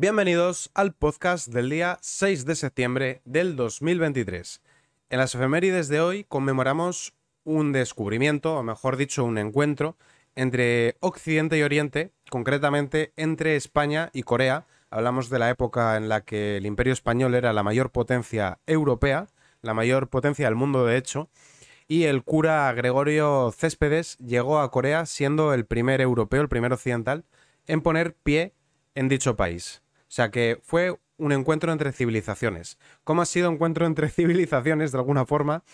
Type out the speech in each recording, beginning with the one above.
Bienvenidos al podcast del día 6 de septiembre del 2023. En las efemérides de hoy conmemoramos un descubrimiento, o mejor dicho, un encuentro entre Occidente y Oriente, concretamente entre España y Corea. Hablamos de la época en la que el Imperio Español era la mayor potencia europea, la mayor potencia del mundo de hecho, y el cura Gregorio Céspedes llegó a Corea siendo el primer europeo, el primer occidental, en poner pie en dicho país. O sea que fue un encuentro entre civilizaciones. ¿Cómo ha sido encuentro entre civilizaciones de alguna forma?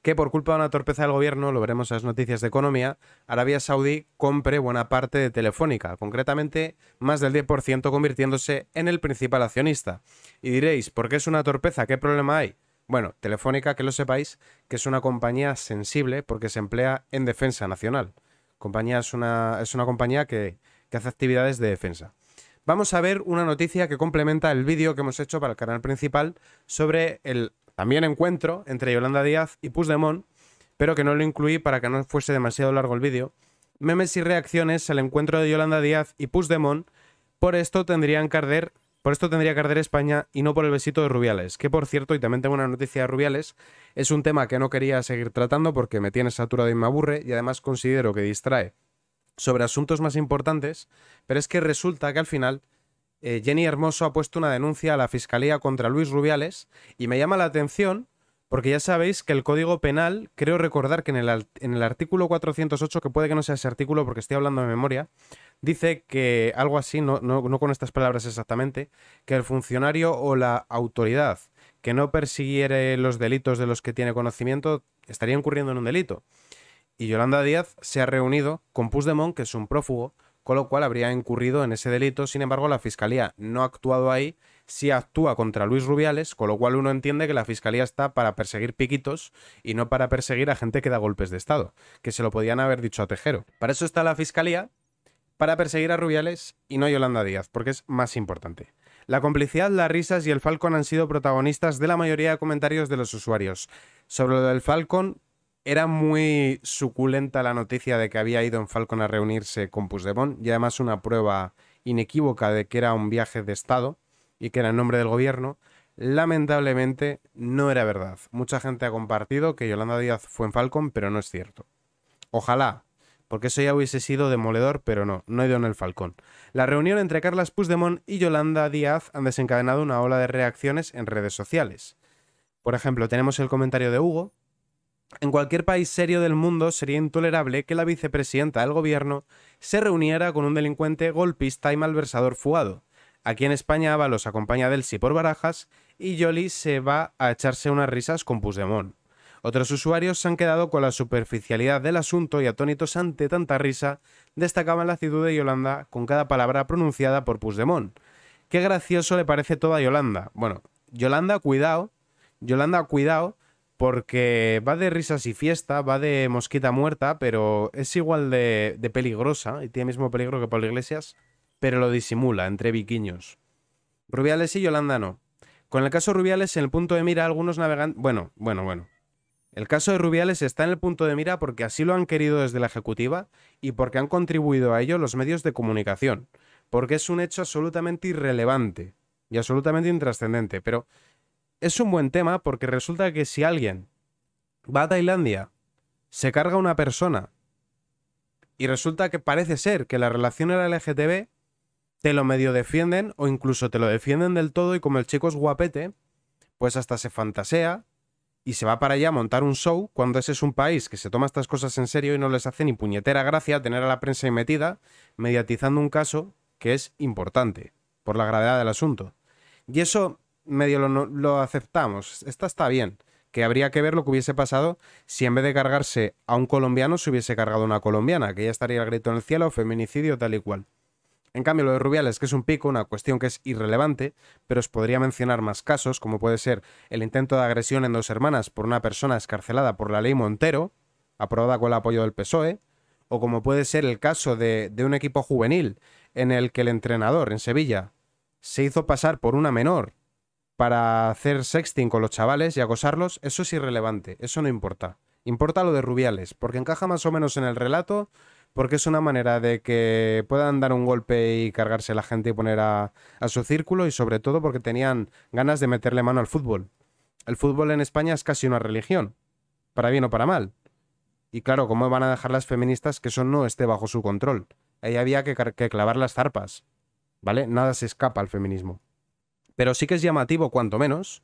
Que por culpa de una torpeza del gobierno, lo veremos en las noticias de economía, Arabia Saudí compre buena parte de Telefónica, concretamente más del 10% convirtiéndose en el principal accionista. Y diréis, ¿por qué es una torpeza? ¿Qué problema hay? Bueno, Telefónica, que lo sepáis, que es una compañía sensible porque se emplea en defensa nacional. Compañía es una, compañía que hace actividades de defensa vamos a ver una noticia que complementa el vídeo que hemos hecho para el canal principal sobre el también encuentro entre Yolanda Díaz y Puigdemont, pero que no lo incluí para que no fuese demasiado largo el vídeo. Memes y reacciones al encuentro de Yolanda Díaz y Puigdemont, por esto tendrían que por esto tendría que arder España y no por el besito de Rubiales, que por cierto, y también tengo una noticia de Rubiales, es un tema que no quería seguir tratando porque me tiene saturado y me aburre y además considero que distrae sobre asuntos más importantes, pero es que resulta que al final eh, Jenny Hermoso ha puesto una denuncia a la Fiscalía contra Luis Rubiales y me llama la atención porque ya sabéis que el Código Penal, creo recordar que en el, en el artículo 408, que puede que no sea ese artículo porque estoy hablando de memoria, dice que algo así, no, no, no con estas palabras exactamente, que el funcionario o la autoridad que no persiguiere los delitos de los que tiene conocimiento estaría incurriendo en un delito y Yolanda Díaz se ha reunido con Puigdemont, que es un prófugo, con lo cual habría incurrido en ese delito. Sin embargo, la fiscalía no ha actuado ahí, sí actúa contra Luis Rubiales, con lo cual uno entiende que la fiscalía está para perseguir piquitos y no para perseguir a gente que da golpes de Estado, que se lo podían haber dicho a Tejero. Para eso está la fiscalía, para perseguir a Rubiales y no a Yolanda Díaz, porque es más importante. La complicidad, las risas y el Falcon han sido protagonistas de la mayoría de comentarios de los usuarios. Sobre lo del Falcon, era muy suculenta la noticia de que había ido en Falcon a reunirse con Puigdemont y además una prueba inequívoca de que era un viaje de Estado y que era en nombre del gobierno. Lamentablemente no era verdad. Mucha gente ha compartido que Yolanda Díaz fue en Falcon, pero no es cierto. Ojalá, porque eso ya hubiese sido demoledor, pero no, no ha ido en el Falcón. La reunión entre Carlas Puigdemont y Yolanda Díaz han desencadenado una ola de reacciones en redes sociales. Por ejemplo, tenemos el comentario de Hugo, en cualquier país serio del mundo sería intolerable que la vicepresidenta del gobierno se reuniera con un delincuente golpista y malversador fugado. Aquí en España Ábalos acompaña a Delsi por barajas y Yoli se va a echarse unas risas con Pusdemón. Otros usuarios se han quedado con la superficialidad del asunto y atónitos ante tanta risa destacaban la actitud de Yolanda con cada palabra pronunciada por Pusdemón. Qué gracioso le parece toda Yolanda. Bueno, Yolanda, cuidado. Yolanda, cuidado porque va de risas y fiesta, va de mosquita muerta, pero es igual de, peligrosa y tiene el mismo peligro que Pablo Iglesias, pero lo disimula entre viquiños. Rubiales y Yolanda no. Con el caso Rubiales, en el punto de mira, algunos navegantes. Bueno, bueno, bueno. El caso de Rubiales está en el punto de mira porque así lo han querido desde la Ejecutiva y porque han contribuido a ello los medios de comunicación, porque es un hecho absolutamente irrelevante y absolutamente intrascendente, pero es un buen tema porque resulta que si alguien va a Tailandia, se carga una persona y resulta que parece ser que la relación era LGTB, te lo medio defienden o incluso te lo defienden del todo y como el chico es guapete, pues hasta se fantasea y se va para allá a montar un show cuando ese es un país que se toma estas cosas en serio y no les hace ni puñetera gracia tener a la prensa metida mediatizando un caso que es importante por la gravedad del asunto. Y eso medio lo, aceptamos. Esta está bien que habría que ver lo que hubiese pasado si en vez de cargarse a un colombiano se hubiese cargado a una colombiana, que ya estaría el grito en el cielo, feminicidio, tal y cual. En cambio, lo de Rubiales, que es un pico, una cuestión que es irrelevante, pero os podría mencionar más casos, como puede ser el intento de agresión en dos hermanas por una persona escarcelada por la ley Montero, aprobada con el apoyo del PSOE, o como puede ser el caso de, de un equipo juvenil en el que el entrenador en Sevilla se hizo pasar por una menor para hacer sexting con los chavales y acosarlos, eso es irrelevante, eso no importa. Importa lo de Rubiales, porque encaja más o menos en el relato, porque es una manera de que puedan dar un golpe y cargarse a la gente y poner a, su círculo, y sobre todo porque tenían ganas de meterle mano al fútbol. El fútbol en España es casi una religión, para bien o para mal. Y claro, ¿cómo van a dejar las feministas que eso no esté bajo su control? Ahí había que clavar las zarpas, ¿vale? Nada se escapa al feminismo. Pero sí que es llamativo, cuanto menos,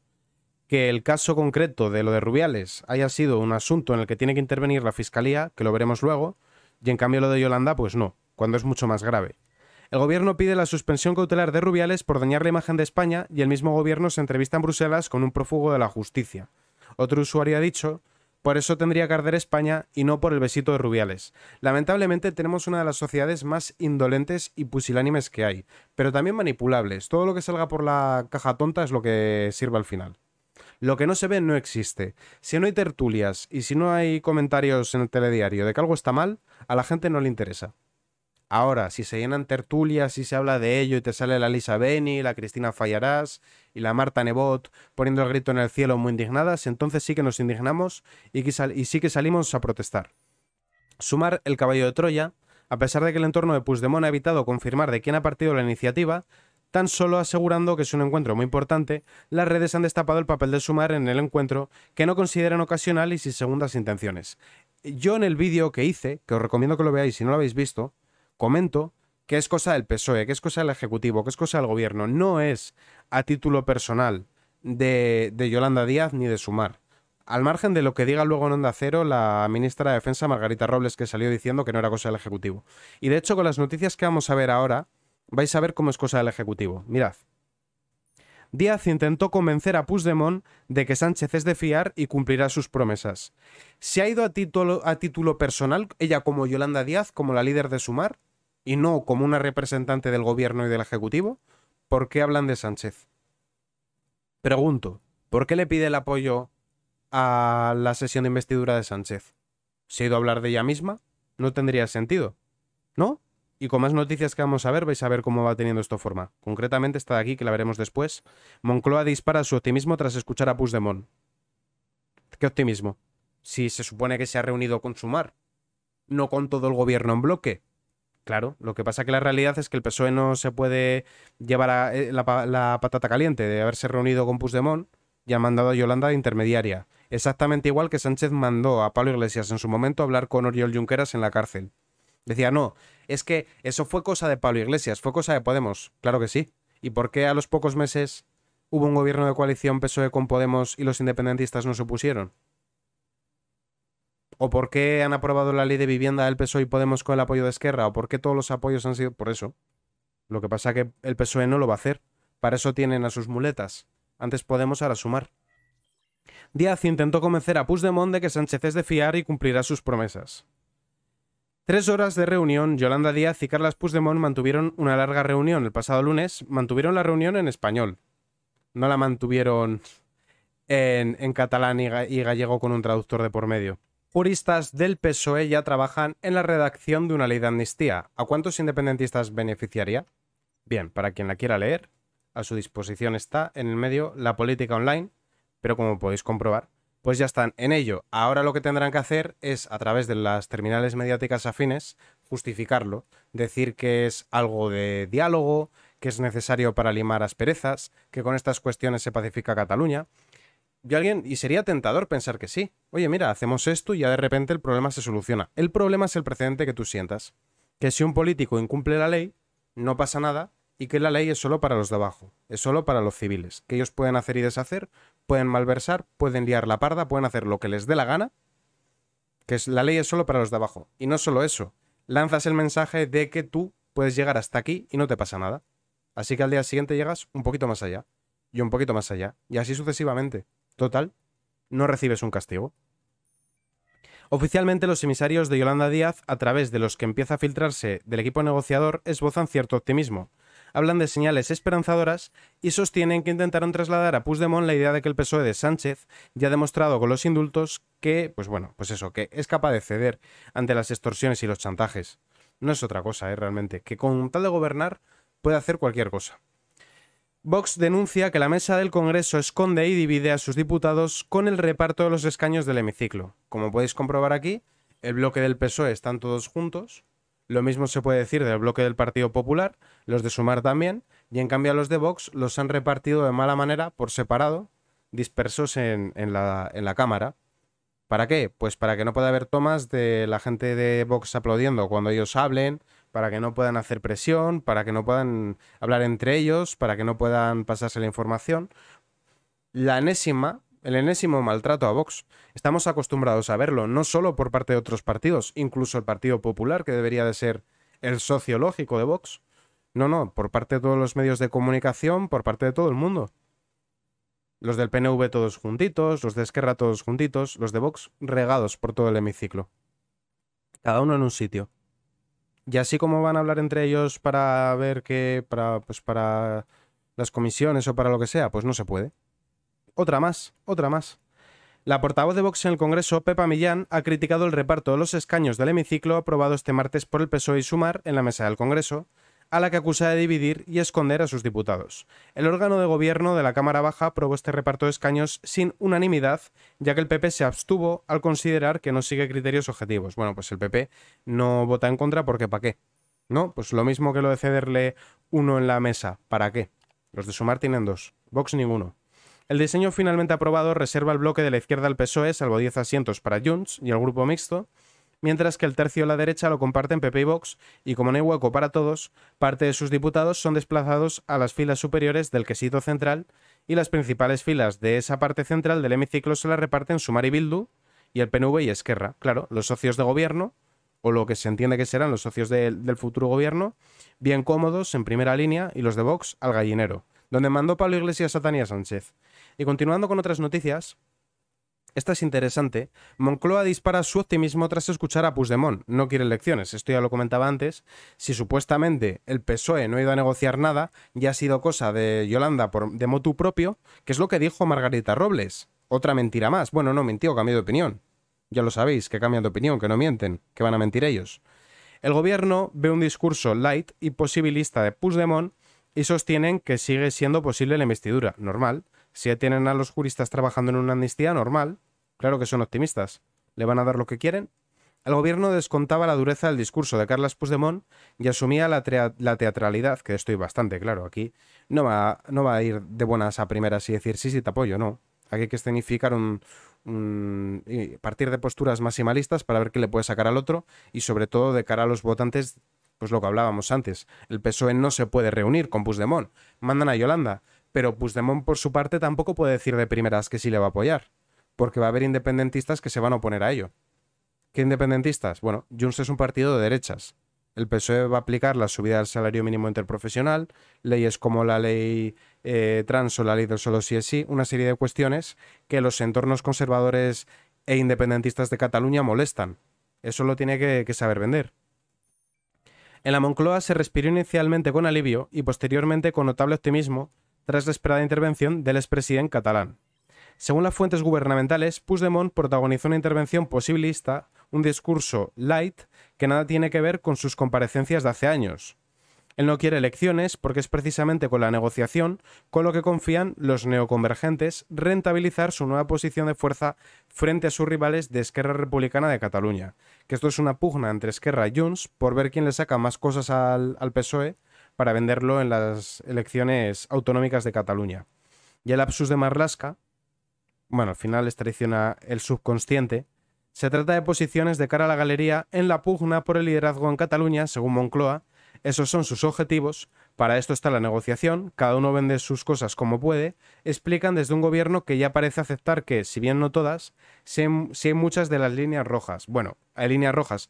que el caso concreto de lo de Rubiales haya sido un asunto en el que tiene que intervenir la Fiscalía, que lo veremos luego, y en cambio lo de Yolanda, pues no, cuando es mucho más grave. El gobierno pide la suspensión cautelar de Rubiales por dañar la imagen de España y el mismo gobierno se entrevista en Bruselas con un prófugo de la justicia. Otro usuario ha dicho por eso tendría que arder España y no por el besito de Rubiales. Lamentablemente tenemos una de las sociedades más indolentes y pusilánimes que hay, pero también manipulables. Todo lo que salga por la caja tonta es lo que sirve al final. Lo que no se ve no existe. Si no hay tertulias y si no hay comentarios en el telediario de que algo está mal, a la gente no le interesa. Ahora, si se llenan tertulias y se habla de ello y te sale la Lisa Beni, la Cristina Fallarás y la Marta Nebot poniendo el grito en el cielo muy indignadas, entonces sí que nos indignamos y, sí que salimos a protestar. Sumar el caballo de Troya, a pesar de que el entorno de Puigdemont ha evitado confirmar de quién ha partido la iniciativa, tan solo asegurando que es un encuentro muy importante, las redes han destapado el papel de Sumar en el encuentro, que no consideran ocasional y sin segundas intenciones. Yo en el vídeo que hice, que os recomiendo que lo veáis si no lo habéis visto, comento que es cosa del PSOE, que es cosa del Ejecutivo, que es cosa del Gobierno. No es a título personal de, de Yolanda Díaz ni de Sumar. Al margen de lo que diga luego en Onda Cero la ministra de Defensa, Margarita Robles, que salió diciendo que no era cosa del Ejecutivo. Y de hecho, con las noticias que vamos a ver ahora, vais a ver cómo es cosa del Ejecutivo. Mirad. Díaz intentó convencer a Puigdemont de que Sánchez es de fiar y cumplirá sus promesas. ¿Se ha ido a título, a título personal, ella como Yolanda Díaz, como la líder de Sumar? y no como una representante del gobierno y del Ejecutivo, ¿por qué hablan de Sánchez? Pregunto, ¿por qué le pide el apoyo a la sesión de investidura de Sánchez? ¿Se ha ido a hablar de ella misma, no tendría sentido, ¿no? Y con más noticias que vamos a ver, vais a ver cómo va teniendo esto forma. Concretamente esta de aquí, que la veremos después. Moncloa dispara su optimismo tras escuchar a Puigdemont. ¿Qué optimismo? Si se supone que se ha reunido con Sumar, no con todo el gobierno en bloque. Claro, lo que pasa es que la realidad es que el PSOE no se puede llevar eh, la, la, patata caliente de haberse reunido con Puigdemont y ha mandado a Yolanda de intermediaria. Exactamente igual que Sánchez mandó a Pablo Iglesias en su momento a hablar con Oriol Junqueras en la cárcel. Decía, no, es que eso fue cosa de Pablo Iglesias, fue cosa de Podemos. Claro que sí. ¿Y por qué a los pocos meses hubo un gobierno de coalición PSOE con Podemos y los independentistas no se opusieron? o por qué han aprobado la ley de vivienda del PSOE y Podemos con el apoyo de Esquerra, o por qué todos los apoyos han sido por eso. Lo que pasa es que el PSOE no lo va a hacer. Para eso tienen a sus muletas. Antes Podemos ahora sumar. Díaz intentó convencer a Puigdemont de que Sánchez es de fiar y cumplirá sus promesas. Tres horas de reunión, Yolanda Díaz y Carlas Puigdemont mantuvieron una larga reunión el pasado lunes. Mantuvieron la reunión en español. No la mantuvieron en, catalán y gallego con un traductor de por medio. Juristas del PSOE ya trabajan en la redacción de una ley de amnistía. ¿A cuántos independentistas beneficiaría? Bien, para quien la quiera leer, a su disposición está en el medio La Política Online, pero como podéis comprobar, pues ya están en ello. Ahora lo que tendrán que hacer es, a través de las terminales mediáticas afines, justificarlo, decir que es algo de diálogo, que es necesario para limar asperezas, que con estas cuestiones se pacifica Cataluña. Y alguien, y sería tentador pensar que sí. Oye, mira, hacemos esto y ya de repente el problema se soluciona. El problema es el precedente que tú sientas. Que si un político incumple la ley, no pasa nada y que la ley es solo para los de abajo, es solo para los civiles, que ellos pueden hacer y deshacer, pueden malversar, pueden liar la parda, pueden hacer lo que les dé la gana, que la ley es solo para los de abajo. Y no solo eso, lanzas el mensaje de que tú puedes llegar hasta aquí y no te pasa nada. Así que al día siguiente llegas un poquito más allá, y un poquito más allá, y así sucesivamente. Total, no recibes un castigo. Oficialmente los emisarios de Yolanda Díaz, a través de los que empieza a filtrarse del equipo negociador, esbozan cierto optimismo. Hablan de señales esperanzadoras y sostienen que intentaron trasladar a Puigdemont la idea de que el PSOE de Sánchez ya ha demostrado con los indultos que, pues bueno, pues eso, que es capaz de ceder ante las extorsiones y los chantajes. No es otra cosa, ¿eh? realmente, que con tal de gobernar puede hacer cualquier cosa. Vox denuncia que la mesa del Congreso esconde y divide a sus diputados con el reparto de los escaños del hemiciclo. Como podéis comprobar aquí, el bloque del PSOE están todos juntos, lo mismo se puede decir del bloque del Partido Popular, los de Sumar también, y en cambio a los de Vox los han repartido de mala manera por separado, dispersos en, la, en la Cámara. ¿Para qué? Pues para que no pueda haber tomas de la gente de Vox aplaudiendo cuando ellos hablen, para que no puedan hacer presión, para que no puedan hablar entre ellos, para que no puedan pasarse la información. La enésima, el enésimo maltrato a Vox. Estamos acostumbrados a verlo, no solo por parte de otros partidos, incluso el Partido Popular, que debería de ser el sociológico de Vox. No, no, por parte de todos los medios de comunicación, por parte de todo el mundo. Los del PNV todos juntitos, los de Esquerra todos juntitos, los de Vox regados por todo el hemiciclo. Cada uno en un sitio. Y así como van a hablar entre ellos para ver qué, para, pues para las comisiones o para lo que sea, pues no se puede. Otra más, otra más. La portavoz de Vox en el Congreso, Pepa Millán, ha criticado el reparto de los escaños del hemiciclo aprobado este martes por el PSOE y Sumar en la mesa del Congreso, a la que acusa de dividir y esconder a sus diputados. El órgano de gobierno de la Cámara Baja aprobó este reparto de escaños sin unanimidad, ya que el PP se abstuvo al considerar que no sigue criterios objetivos. Bueno, pues el PP no vota en contra porque ¿para qué? ¿No? Pues lo mismo que lo de cederle uno en la mesa. ¿Para qué? Los de Sumar tienen dos. Vox ninguno. El diseño finalmente aprobado reserva el bloque de la izquierda al PSOE, salvo 10 asientos para Junts y el grupo mixto, mientras que el tercio de la derecha lo comparten PP y Vox, y como no hay hueco para todos, parte de sus diputados son desplazados a las filas superiores del quesito central, y las principales filas de esa parte central del hemiciclo se las reparten Sumar y Bildu, y el PNV y Esquerra. Claro, los socios de gobierno, o lo que se entiende que serán los socios del futuro gobierno, bien cómodos en primera línea, y los de Vox al gallinero, donde mandó Pablo Iglesias a Tania Sánchez. Y continuando con otras noticias, esta es interesante. Moncloa dispara su optimismo tras escuchar a Puigdemont. No quiere lecciones. esto ya lo comentaba antes. Si supuestamente el PSOE no ha ido a negociar nada, ya ha sido cosa de Yolanda por, de motu propio, que es lo que dijo Margarita Robles. Otra mentira más. Bueno, no mintió, cambió de opinión. Ya lo sabéis, que cambian de opinión, que no mienten, que van a mentir ellos. El gobierno ve un discurso light y posibilista de Puigdemont y sostienen que sigue siendo posible la investidura. Normal. Si tienen a los juristas trabajando en una amnistía, normal. Claro que son optimistas. ¿Le van a dar lo que quieren? El gobierno descontaba la dureza del discurso de Carles Puigdemont y asumía la, teatralidad, que estoy bastante claro aquí. No va, no va, a ir de buenas a primeras y decir sí, sí, te apoyo, no. Aquí hay que escenificar un, partir de posturas maximalistas para ver qué le puede sacar al otro y sobre todo de cara a los votantes, pues lo que hablábamos antes. El PSOE no se puede reunir con Puigdemont. Mandan a Yolanda. Pero Puigdemont, por su parte, tampoco puede decir de primeras que sí le va a apoyar porque va a haber independentistas que se van a oponer a ello. ¿Qué independentistas? Bueno, Junts es un partido de derechas. El PSOE va a aplicar la subida del salario mínimo interprofesional, leyes como la ley eh, trans o la ley del solo sí es sí, una serie de cuestiones que los entornos conservadores e independentistas de Cataluña molestan. Eso lo tiene que, que saber vender. En la Moncloa se respiró inicialmente con alivio y posteriormente con notable optimismo tras la esperada intervención del expresidente catalán. Según las fuentes gubernamentales, Puigdemont protagonizó una intervención posibilista, un discurso light que nada tiene que ver con sus comparecencias de hace años. Él no quiere elecciones porque es precisamente con la negociación con lo que confían los neoconvergentes rentabilizar su nueva posición de fuerza frente a sus rivales de Esquerra Republicana de Cataluña. Que esto es una pugna entre Esquerra y Junts por ver quién le saca más cosas al, PSOE para venderlo en las elecciones autonómicas de Cataluña. Y el lapsus de marlasca bueno, al final les traiciona el subconsciente. Se trata de posiciones de cara a la galería en la pugna por el liderazgo en Cataluña, según Moncloa. Esos son sus objetivos. Para esto está la negociación, cada uno vende sus cosas como puede. Explican desde un gobierno que ya parece aceptar que, si bien no todas, sí hay muchas de las líneas rojas. Bueno, hay líneas rojas.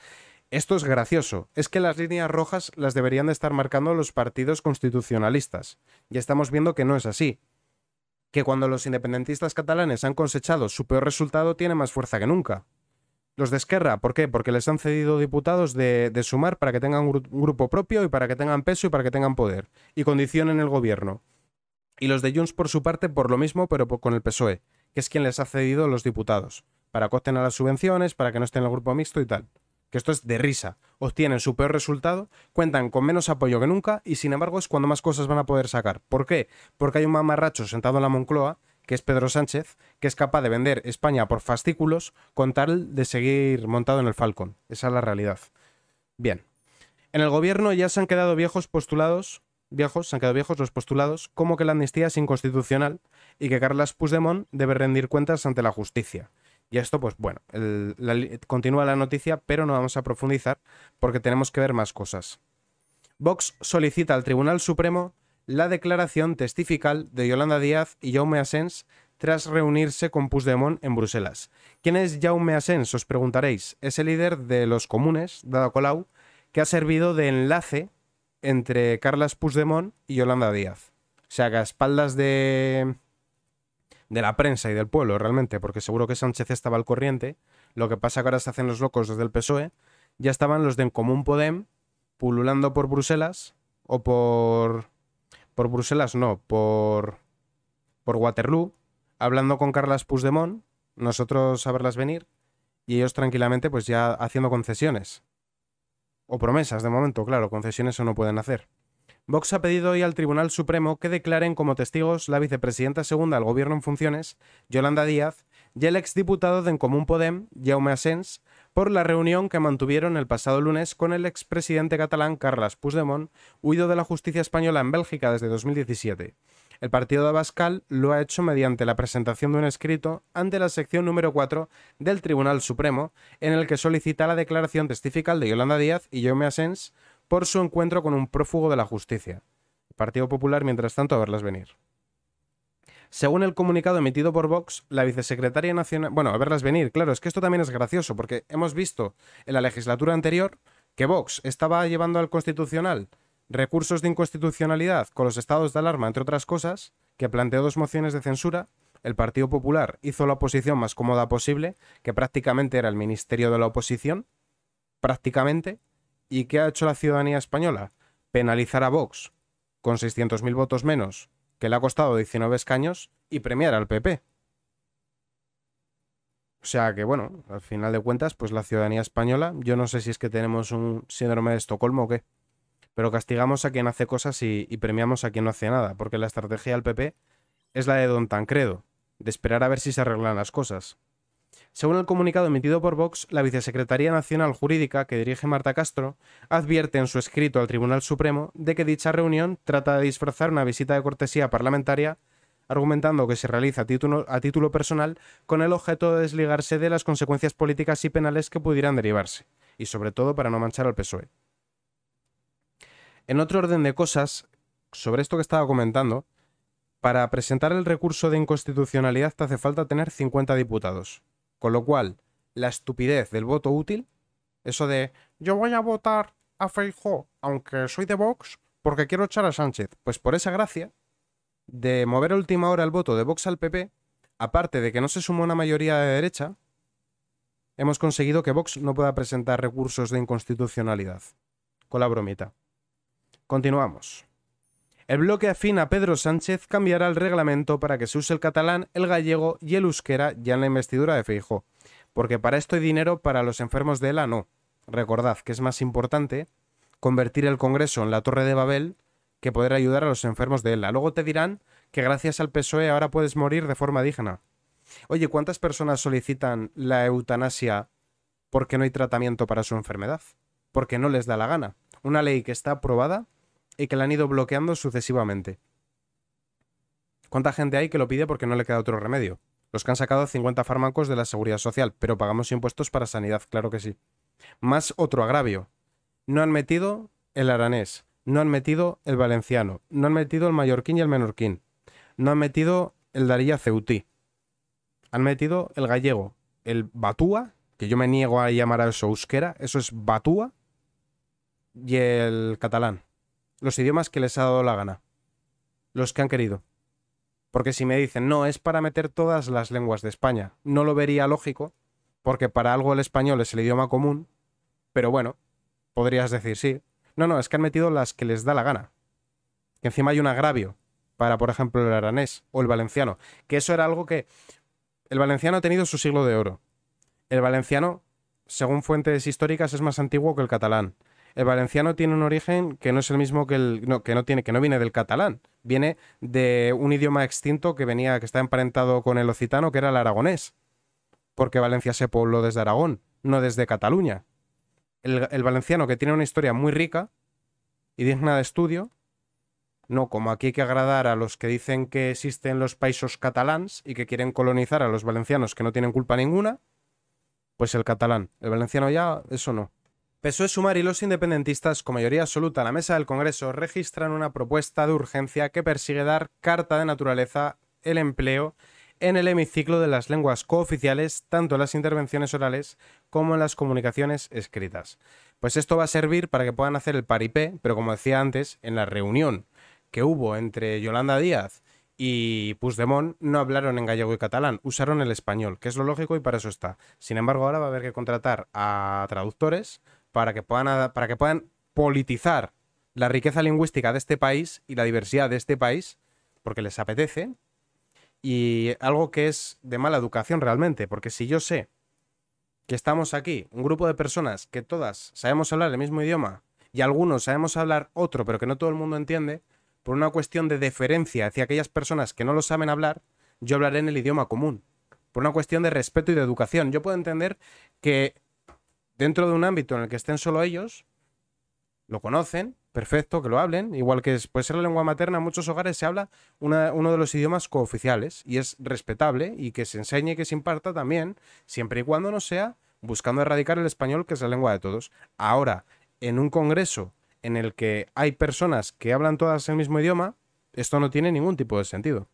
Esto es gracioso. Es que las líneas rojas las deberían de estar marcando los partidos constitucionalistas. Y estamos viendo que no es así que cuando los independentistas catalanes han cosechado su peor resultado tiene más fuerza que nunca. Los de Esquerra, ¿por qué? Porque les han cedido diputados de, sumar para que tengan un, grupo propio y para que tengan peso y para que tengan poder y condicionen el gobierno. Y los de Junts, por su parte, por lo mismo, pero con el PSOE, que es quien les ha cedido los diputados, para que a las subvenciones, para que no estén en el grupo mixto y tal que esto es de risa, obtienen su peor resultado, cuentan con menos apoyo que nunca y sin embargo es cuando más cosas van a poder sacar. ¿Por qué? Porque hay un mamarracho sentado en la Moncloa, que es Pedro Sánchez, que es capaz de vender España por fascículos con tal de seguir montado en el Falcón. Esa es la realidad. Bien. En el gobierno ya se han quedado viejos postulados, viejos, se han quedado viejos los postulados, como que la amnistía es inconstitucional y que Carlas Puigdemont debe rendir cuentas ante la justicia. Y esto, pues bueno, continúa la noticia, pero no vamos a profundizar porque tenemos que ver más cosas. Vox solicita al Tribunal Supremo la declaración testifical de Yolanda Díaz y Jaume Asens tras reunirse con Puigdemont en Bruselas. ¿Quién es Jaume Asens? Os preguntaréis. Es el líder de los comunes, Dada Colau, que ha servido de enlace entre Carlas Puigdemont y Yolanda Díaz. O sea, que a espaldas de, de la prensa y del pueblo realmente, porque seguro que Sánchez estaba al corriente, lo que pasa que ahora se hacen los locos desde el PSOE, ya estaban los de En Común Podem pululando por Bruselas o por... por Bruselas no, por... por Waterloo, hablando con Carlas Puigdemont, nosotros a verlas venir, y ellos tranquilamente pues ya haciendo concesiones. O promesas de momento, claro, concesiones eso no pueden hacer. Vox ha pedido hoy al Tribunal Supremo que declaren como testigos la vicepresidenta segunda del Gobierno en funciones, Yolanda Díaz, y el exdiputado de En Común Podem, Jaume Asens, por la reunión que mantuvieron el pasado lunes con el expresidente catalán Carles Puigdemont, huido de la justicia española en Bélgica desde 2017. El partido de Abascal lo ha hecho mediante la presentación de un escrito ante la sección número 4 del Tribunal Supremo, en el que solicita la declaración testifical de Yolanda Díaz y Jaume Asens por su encuentro con un prófugo de la justicia. El Partido Popular, mientras tanto, a verlas venir. Según el comunicado emitido por Vox, la vicesecretaria nacional... Bueno, a verlas venir, claro, es que esto también es gracioso, porque hemos visto en la legislatura anterior que Vox estaba llevando al Constitucional recursos de inconstitucionalidad con los estados de alarma, entre otras cosas, que planteó dos mociones de censura, el Partido Popular hizo la oposición más cómoda posible, que prácticamente era el Ministerio de la Oposición, prácticamente, ¿Y qué ha hecho la ciudadanía española? Penalizar a Vox con 600.000 votos menos, que le ha costado 19 escaños, y premiar al PP. O sea que, bueno, al final de cuentas, pues la ciudadanía española, yo no sé si es que tenemos un síndrome de Estocolmo o qué, pero castigamos a quien hace cosas y, y premiamos a quien no hace nada, porque la estrategia del PP es la de Don Tancredo, de esperar a ver si se arreglan las cosas. Según el comunicado emitido por Vox, la Vicesecretaría Nacional Jurídica que dirige Marta Castro advierte en su escrito al Tribunal Supremo de que dicha reunión trata de disfrazar una visita de cortesía parlamentaria argumentando que se realiza a título, personal con el objeto de desligarse de las consecuencias políticas y penales que pudieran derivarse, y sobre todo para no manchar al PSOE. En otro orden de cosas, sobre esto que estaba comentando, para presentar el recurso de inconstitucionalidad hace falta tener 50 diputados. Con lo cual, la estupidez del voto útil, eso de yo voy a votar a Feijó, aunque soy de Vox, porque quiero echar a Sánchez, pues por esa gracia de mover a última hora el voto de Vox al PP, aparte de que no se sumó una mayoría de derecha, hemos conseguido que Vox no pueda presentar recursos de inconstitucionalidad. Con la bromita. Continuamos. El bloque afín a Pedro Sánchez cambiará el reglamento para que se use el catalán, el gallego y el euskera ya en la investidura de Feijo. Porque para esto hay dinero, para los enfermos de ELA no. Recordad que es más importante convertir el Congreso en la Torre de Babel que poder ayudar a los enfermos de ELA. Luego te dirán que gracias al PSOE ahora puedes morir de forma digna. Oye, ¿cuántas personas solicitan la eutanasia porque no hay tratamiento para su enfermedad? Porque no les da la gana. Una ley que está aprobada y que la han ido bloqueando sucesivamente. ¿Cuánta gente hay que lo pide porque no le queda otro remedio? Los que han sacado 50 fármacos de la seguridad social, pero pagamos impuestos para sanidad, claro que sí. Más otro agravio. No han metido el aranés, no han metido el valenciano, no han metido el mallorquín y el menorquín, no han metido el darilla ceutí, han metido el gallego, el batúa, que yo me niego a llamar a eso euskera, eso es batúa, y el catalán los idiomas que les ha dado la gana, los que han querido. Porque si me dicen, no, es para meter todas las lenguas de España, no lo vería lógico, porque para algo el español es el idioma común, pero bueno, podrías decir sí. No, no, es que han metido las que les da la gana. Que encima hay un agravio para, por ejemplo, el aranés o el valenciano, que eso era algo que el valenciano ha tenido su siglo de oro. El valenciano, según fuentes históricas, es más antiguo que el catalán el valenciano tiene un origen que no es el mismo que el no, que no tiene que no viene del catalán, viene de un idioma extinto que venía que está emparentado con el occitano que era el aragonés, porque Valencia se pobló desde Aragón, no desde Cataluña. El, valenciano que tiene una historia muy rica y digna de estudio, no como aquí hay que agradar a los que dicen que existen los países catalans y que quieren colonizar a los valencianos que no tienen culpa ninguna, pues el catalán, el valenciano ya eso no. PSOE Sumar y los independentistas, con mayoría absoluta a la mesa del Congreso, registran una propuesta de urgencia que persigue dar carta de naturaleza el empleo en el hemiciclo de las lenguas cooficiales, tanto en las intervenciones orales como en las comunicaciones escritas. Pues esto va a servir para que puedan hacer el paripé, pero como decía antes, en la reunión que hubo entre Yolanda Díaz y Puigdemont no hablaron en gallego y catalán, usaron el español, que es lo lógico y para eso está. Sin embargo, ahora va a haber que contratar a traductores para que puedan, para que puedan politizar la riqueza lingüística de este país y la diversidad de este país, porque les apetece, y algo que es de mala educación realmente, porque si yo sé que estamos aquí, un grupo de personas que todas sabemos hablar el mismo idioma y algunos sabemos hablar otro, pero que no todo el mundo entiende, por una cuestión de deferencia hacia aquellas personas que no lo saben hablar, yo hablaré en el idioma común. Por una cuestión de respeto y de educación. Yo puedo entender que dentro de un ámbito en el que estén solo ellos, lo conocen, perfecto, que lo hablen, igual que puede ser la lengua materna, en muchos hogares se habla uno de los idiomas cooficiales y es respetable y que se enseñe y que se imparta también, siempre y cuando no sea buscando erradicar el español, que es la lengua de todos. Ahora, en un congreso en el que hay personas que hablan todas el mismo idioma, esto no tiene ningún tipo de sentido.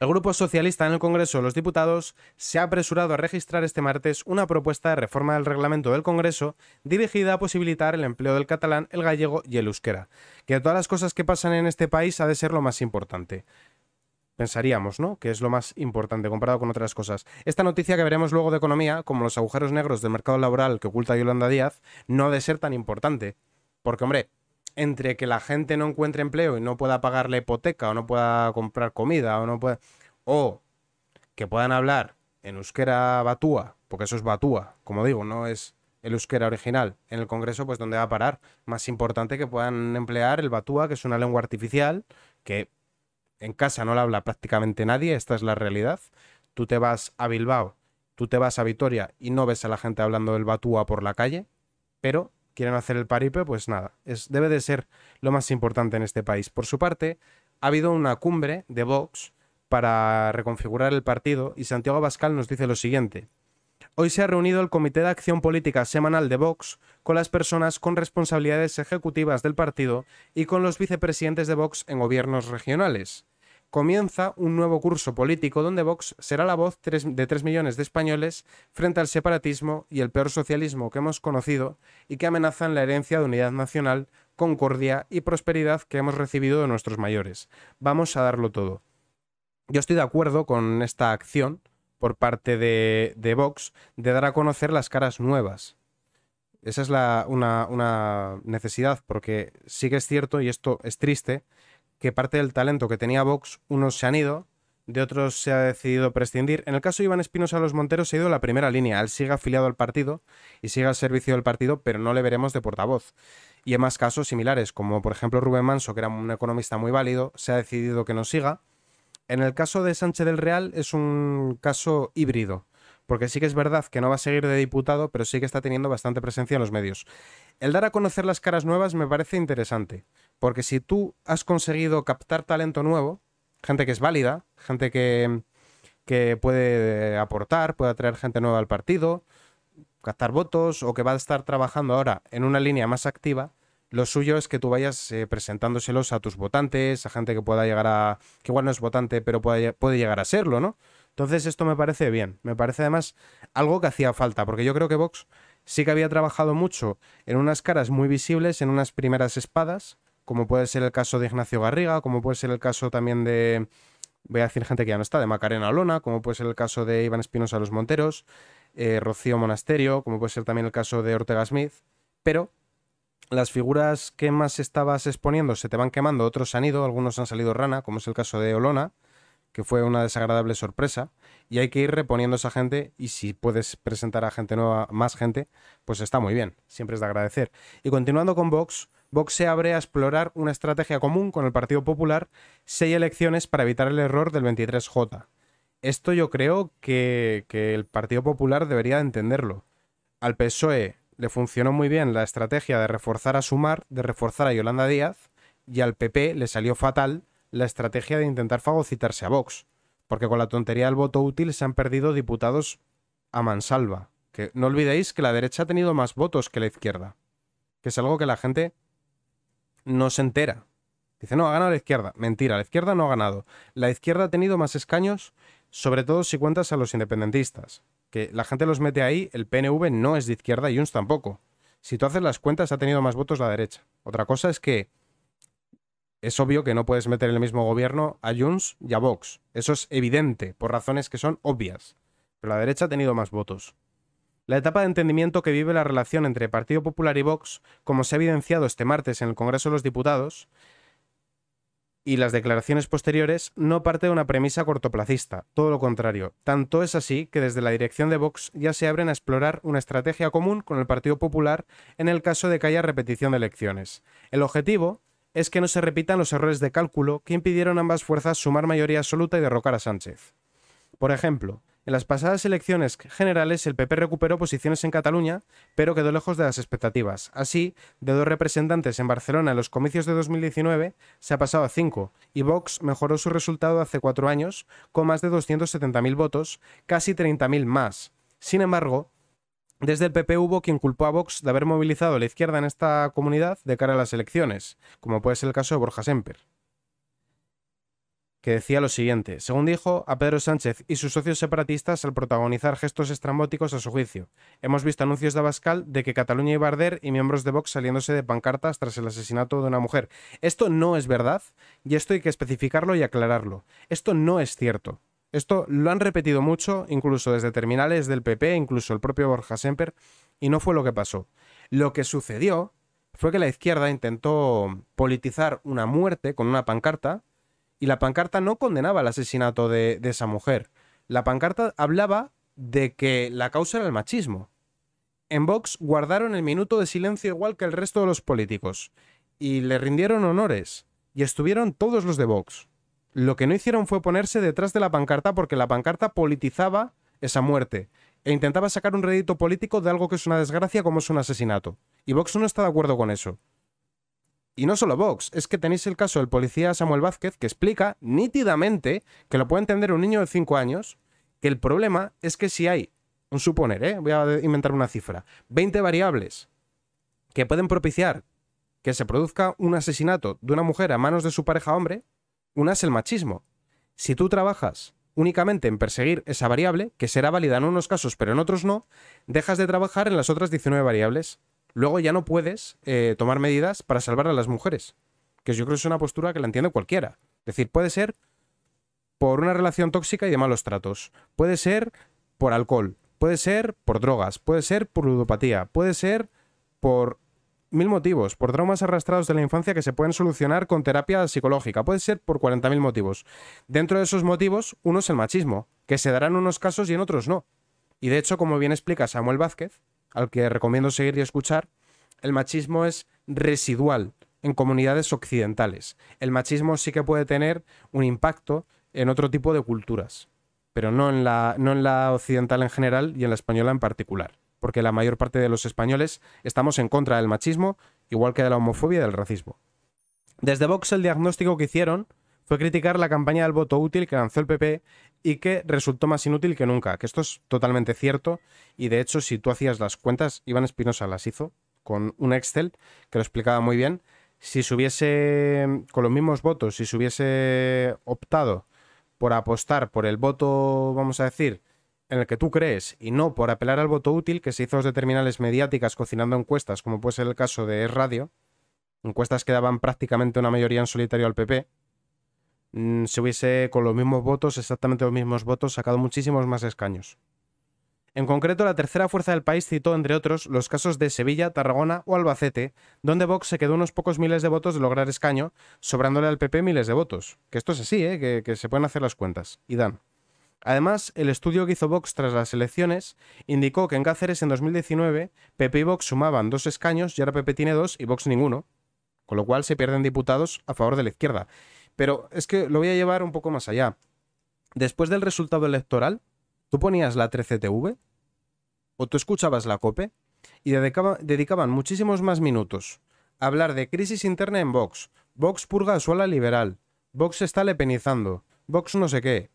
El Grupo Socialista en el Congreso de los Diputados se ha apresurado a registrar este martes una propuesta de reforma del reglamento del Congreso dirigida a posibilitar el empleo del catalán, el gallego y el euskera, que de todas las cosas que pasan en este país ha de ser lo más importante. Pensaríamos, ¿no? Que es lo más importante comparado con otras cosas. Esta noticia que veremos luego de economía, como los agujeros negros del mercado laboral que oculta Yolanda Díaz, no ha de ser tan importante. Porque, hombre, entre que la gente no encuentre empleo y no pueda pagar la hipoteca o no pueda comprar comida o no pueda... O que puedan hablar en euskera batúa, porque eso es batúa, como digo, no es el euskera original. En el Congreso, pues donde va a parar. Más importante que puedan emplear el batúa, que es una lengua artificial, que en casa no la habla prácticamente nadie, esta es la realidad. Tú te vas a Bilbao, tú te vas a Vitoria y no ves a la gente hablando del batúa por la calle, pero quieren hacer el paripe? pues nada, es, debe de ser lo más importante en este país. Por su parte, ha habido una cumbre de Vox para reconfigurar el partido y Santiago Abascal nos dice lo siguiente. Hoy se ha reunido el Comité de Acción Política Semanal de Vox con las personas con responsabilidades ejecutivas del partido y con los vicepresidentes de Vox en gobiernos regionales comienza un nuevo curso político donde Vox será la voz de 3 millones de españoles frente al separatismo y el peor socialismo que hemos conocido y que amenazan la herencia de unidad nacional, concordia y prosperidad que hemos recibido de nuestros mayores. Vamos a darlo todo. Yo estoy de acuerdo con esta acción por parte de, Vox de dar a conocer las caras nuevas. Esa es una, una necesidad, porque sí que es cierto, y esto es triste, que parte del talento que tenía Vox, unos se han ido, de otros se ha decidido prescindir. En el caso de Iván Espinosa Los Monteros se ha ido la primera línea. Él sigue afiliado al partido y sigue al servicio del partido, pero no le veremos de portavoz. Y hay más casos similares, como por ejemplo Rubén Manso, que era un economista muy válido, se ha decidido que no siga. En el caso de Sánchez del Real es un caso híbrido, porque sí que es verdad que no va a seguir de diputado, pero sí que está teniendo bastante presencia en los medios. El dar a conocer las caras nuevas me parece interesante. Porque si tú has conseguido captar talento nuevo, gente que es válida, gente que, puede eh, aportar, puede atraer gente nueva al partido, captar votos o que va a estar trabajando ahora en una línea más activa, lo suyo es que tú vayas eh, presentándoselos a tus votantes, a gente que pueda llegar a. que igual no es votante, pero puede, puede llegar a serlo, ¿no? Entonces, esto me parece bien. Me parece además algo que hacía falta, porque yo creo que Vox sí que había trabajado mucho en unas caras muy visibles, en unas primeras espadas, como puede ser el caso de Ignacio Garriga, como puede ser el caso también de, voy a decir gente que ya no está, de Macarena Olona, como puede ser el caso de Iván Espinosa Los Monteros, eh, Rocío Monasterio, como puede ser también el caso de Ortega Smith, pero las figuras que más estabas exponiendo se te van quemando, otros han ido, algunos han salido rana, como es el caso de Olona, que fue una desagradable sorpresa, y hay que ir reponiendo a esa gente, y si puedes presentar a gente nueva, más gente, pues está muy bien, siempre es de agradecer. Y continuando con Vox, Vox se abre a explorar una estrategia común con el Partido Popular, seis elecciones para evitar el error del 23J. Esto yo creo que, que el Partido Popular debería entenderlo. Al PSOE le funcionó muy bien la estrategia de reforzar a Sumar, de reforzar a Yolanda Díaz, y al PP le salió fatal la estrategia de intentar fagocitarse a Vox, porque con la tontería del voto útil se han perdido diputados a mansalva. Que no olvidéis que la derecha ha tenido más votos que la izquierda, que es algo que la gente no se entera. Dice, no, ha ganado la izquierda. Mentira, la izquierda no ha ganado. La izquierda ha tenido más escaños, sobre todo si cuentas a los independentistas. Que la gente los mete ahí, el PNV no es de izquierda y Junts tampoco. Si tú haces las cuentas, ha tenido más votos la derecha. Otra cosa es que es obvio que no puedes meter en el mismo gobierno a Junts y a Vox. Eso es evidente, por razones que son obvias. Pero la derecha ha tenido más votos. La etapa de entendimiento que vive la relación entre Partido Popular y Vox, como se ha evidenciado este martes en el Congreso de los Diputados, y las declaraciones posteriores no parte de una premisa cortoplacista, todo lo contrario. Tanto es así que desde la dirección de Vox ya se abren a explorar una estrategia común con el Partido Popular en el caso de que haya repetición de elecciones. El objetivo es que no se repitan los errores de cálculo que impidieron a ambas fuerzas sumar mayoría absoluta y derrocar a Sánchez. Por ejemplo, en las pasadas elecciones generales, el PP recuperó posiciones en Cataluña, pero quedó lejos de las expectativas. Así, de dos representantes en Barcelona en los comicios de 2019, se ha pasado a cinco, y Vox mejoró su resultado hace cuatro años, con más de 270.000 votos, casi 30.000 más. Sin embargo, desde el PP hubo quien culpó a Vox de haber movilizado a la izquierda en esta comunidad de cara a las elecciones, como puede ser el caso de Borja Semper que decía lo siguiente. Según dijo a Pedro Sánchez y sus socios separatistas al protagonizar gestos estrambóticos a su juicio, hemos visto anuncios de Abascal de que Cataluña y a y miembros de Vox saliéndose de pancartas tras el asesinato de una mujer. Esto no es verdad y esto hay que especificarlo y aclararlo. Esto no es cierto. Esto lo han repetido mucho, incluso desde terminales del PP, incluso el propio Borja Semper, y no fue lo que pasó. Lo que sucedió fue que la izquierda intentó politizar una muerte con una pancarta y la pancarta no condenaba el asesinato de, esa mujer. La pancarta hablaba de que la causa era el machismo. En Vox guardaron el minuto de silencio igual que el resto de los políticos, y le rindieron honores, y estuvieron todos los de Vox. Lo que no hicieron fue ponerse detrás de la pancarta porque la pancarta politizaba esa muerte e intentaba sacar un rédito político de algo que es una desgracia como es un asesinato. Y Vox no está de acuerdo con eso. Y no solo Vox, es que tenéis el caso del policía Samuel Vázquez que explica nítidamente que lo puede entender un niño de 5 años, que el problema es que si hay, un suponer, ¿eh? voy a inventar una cifra, 20 variables que pueden propiciar que se produzca un asesinato de una mujer a manos de su pareja hombre, una es el machismo. Si tú trabajas únicamente en perseguir esa variable, que será válida en unos casos pero en otros no, dejas de trabajar en las otras 19 variables luego ya no puedes eh, tomar medidas para salvar a las mujeres. Que yo creo que es una postura que la entiende cualquiera. Es decir, puede ser por una relación tóxica y de malos tratos. Puede ser por alcohol. Puede ser por drogas. Puede ser por ludopatía. Puede ser por mil motivos, por traumas arrastrados de la infancia que se pueden solucionar con terapia psicológica, puede ser por 40.000 motivos. Dentro de esos motivos, uno es el machismo, que se dará en unos casos y en otros no. Y de hecho, como bien explica Samuel Vázquez, al que recomiendo seguir y escuchar, el machismo es residual en comunidades occidentales. El machismo sí que puede tener un impacto en otro tipo de culturas, pero no en la, no en la occidental en general y en la española en particular, porque la mayor parte de los españoles estamos en contra del machismo, igual que de la homofobia y del racismo. Desde Vox el diagnóstico que hicieron fue criticar la campaña del voto útil que lanzó el PP y que resultó más inútil que nunca, que esto es totalmente cierto y de hecho si tú hacías las cuentas, Iván Espinosa las hizo con un Excel que lo explicaba muy bien, si se hubiese, con los mismos votos, si se hubiese optado por apostar por el voto, vamos a decir, en el que tú crees y no por apelar al voto útil que se hizo de terminales mediáticas cocinando encuestas, como puede ser el caso de e Radio, encuestas que daban prácticamente una mayoría en solitario al PP, Mm, se hubiese con los mismos votos, exactamente los mismos votos, sacado muchísimos más escaños. En concreto, la tercera fuerza del país citó, entre otros, los casos de Sevilla, Tarragona o Albacete, donde Vox se quedó unos pocos miles de votos de lograr escaño, sobrándole al PP miles de votos. Que esto es así, ¿eh? que, que se pueden hacer las cuentas. Y dan. Además, el estudio que hizo Vox tras las elecciones indicó que en Cáceres en 2019 PP y Vox sumaban dos escaños y ahora PP tiene dos y Vox ninguno, con lo cual se pierden diputados a favor de la izquierda. Pero es que lo voy a llevar un poco más allá. Después del resultado electoral, tú ponías la 13TV o tú escuchabas la COPE y dedicaban muchísimos más minutos a hablar de crisis interna en Vox. Vox purga su ala liberal. Vox está lepenizando. Vox no sé qué.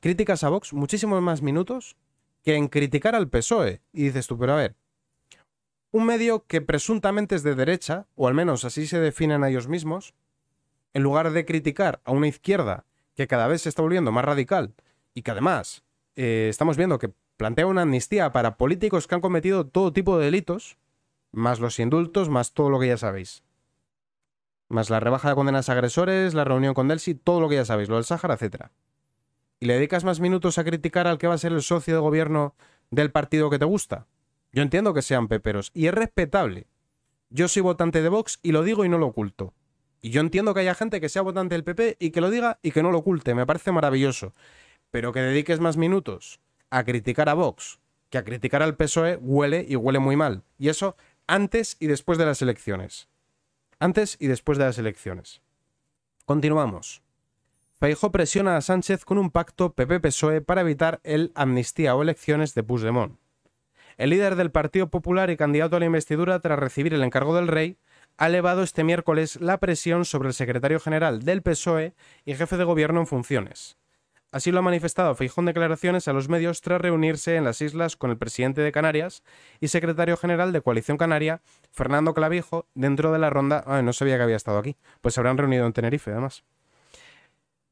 Críticas a Vox muchísimos más minutos que en criticar al PSOE. Y dices tú, pero a ver, un medio que presuntamente es de derecha, o al menos así se definen a ellos mismos, en lugar de criticar a una izquierda que cada vez se está volviendo más radical y que además eh, estamos viendo que plantea una amnistía para políticos que han cometido todo tipo de delitos, más los indultos, más todo lo que ya sabéis. Más la rebaja de condenas a agresores, la reunión con Delsi, todo lo que ya sabéis, lo del Sáhara, etc. Y le dedicas más minutos a criticar al que va a ser el socio de gobierno del partido que te gusta. Yo entiendo que sean peperos, y es respetable. Yo soy votante de Vox y lo digo y no lo oculto. Y yo entiendo que haya gente que sea votante del PP y que lo diga y que no lo oculte, me parece maravilloso. Pero que dediques más minutos a criticar a Vox que a criticar al PSOE huele y huele muy mal. Y eso antes y después de las elecciones. Antes y después de las elecciones. Continuamos. Feijo presiona a Sánchez con un pacto PP-PSOE para evitar el amnistía o elecciones de Puigdemont. El líder del Partido Popular y candidato a la investidura tras recibir el encargo del rey ha elevado este miércoles la presión sobre el secretario general del PSOE y jefe de gobierno en funciones. Así lo ha manifestado Feijón declaraciones a los medios tras reunirse en las islas con el presidente de Canarias y secretario general de Coalición Canaria, Fernando Clavijo, dentro de la ronda. Ah, no sabía que había estado aquí. Pues se habrán reunido en Tenerife, además.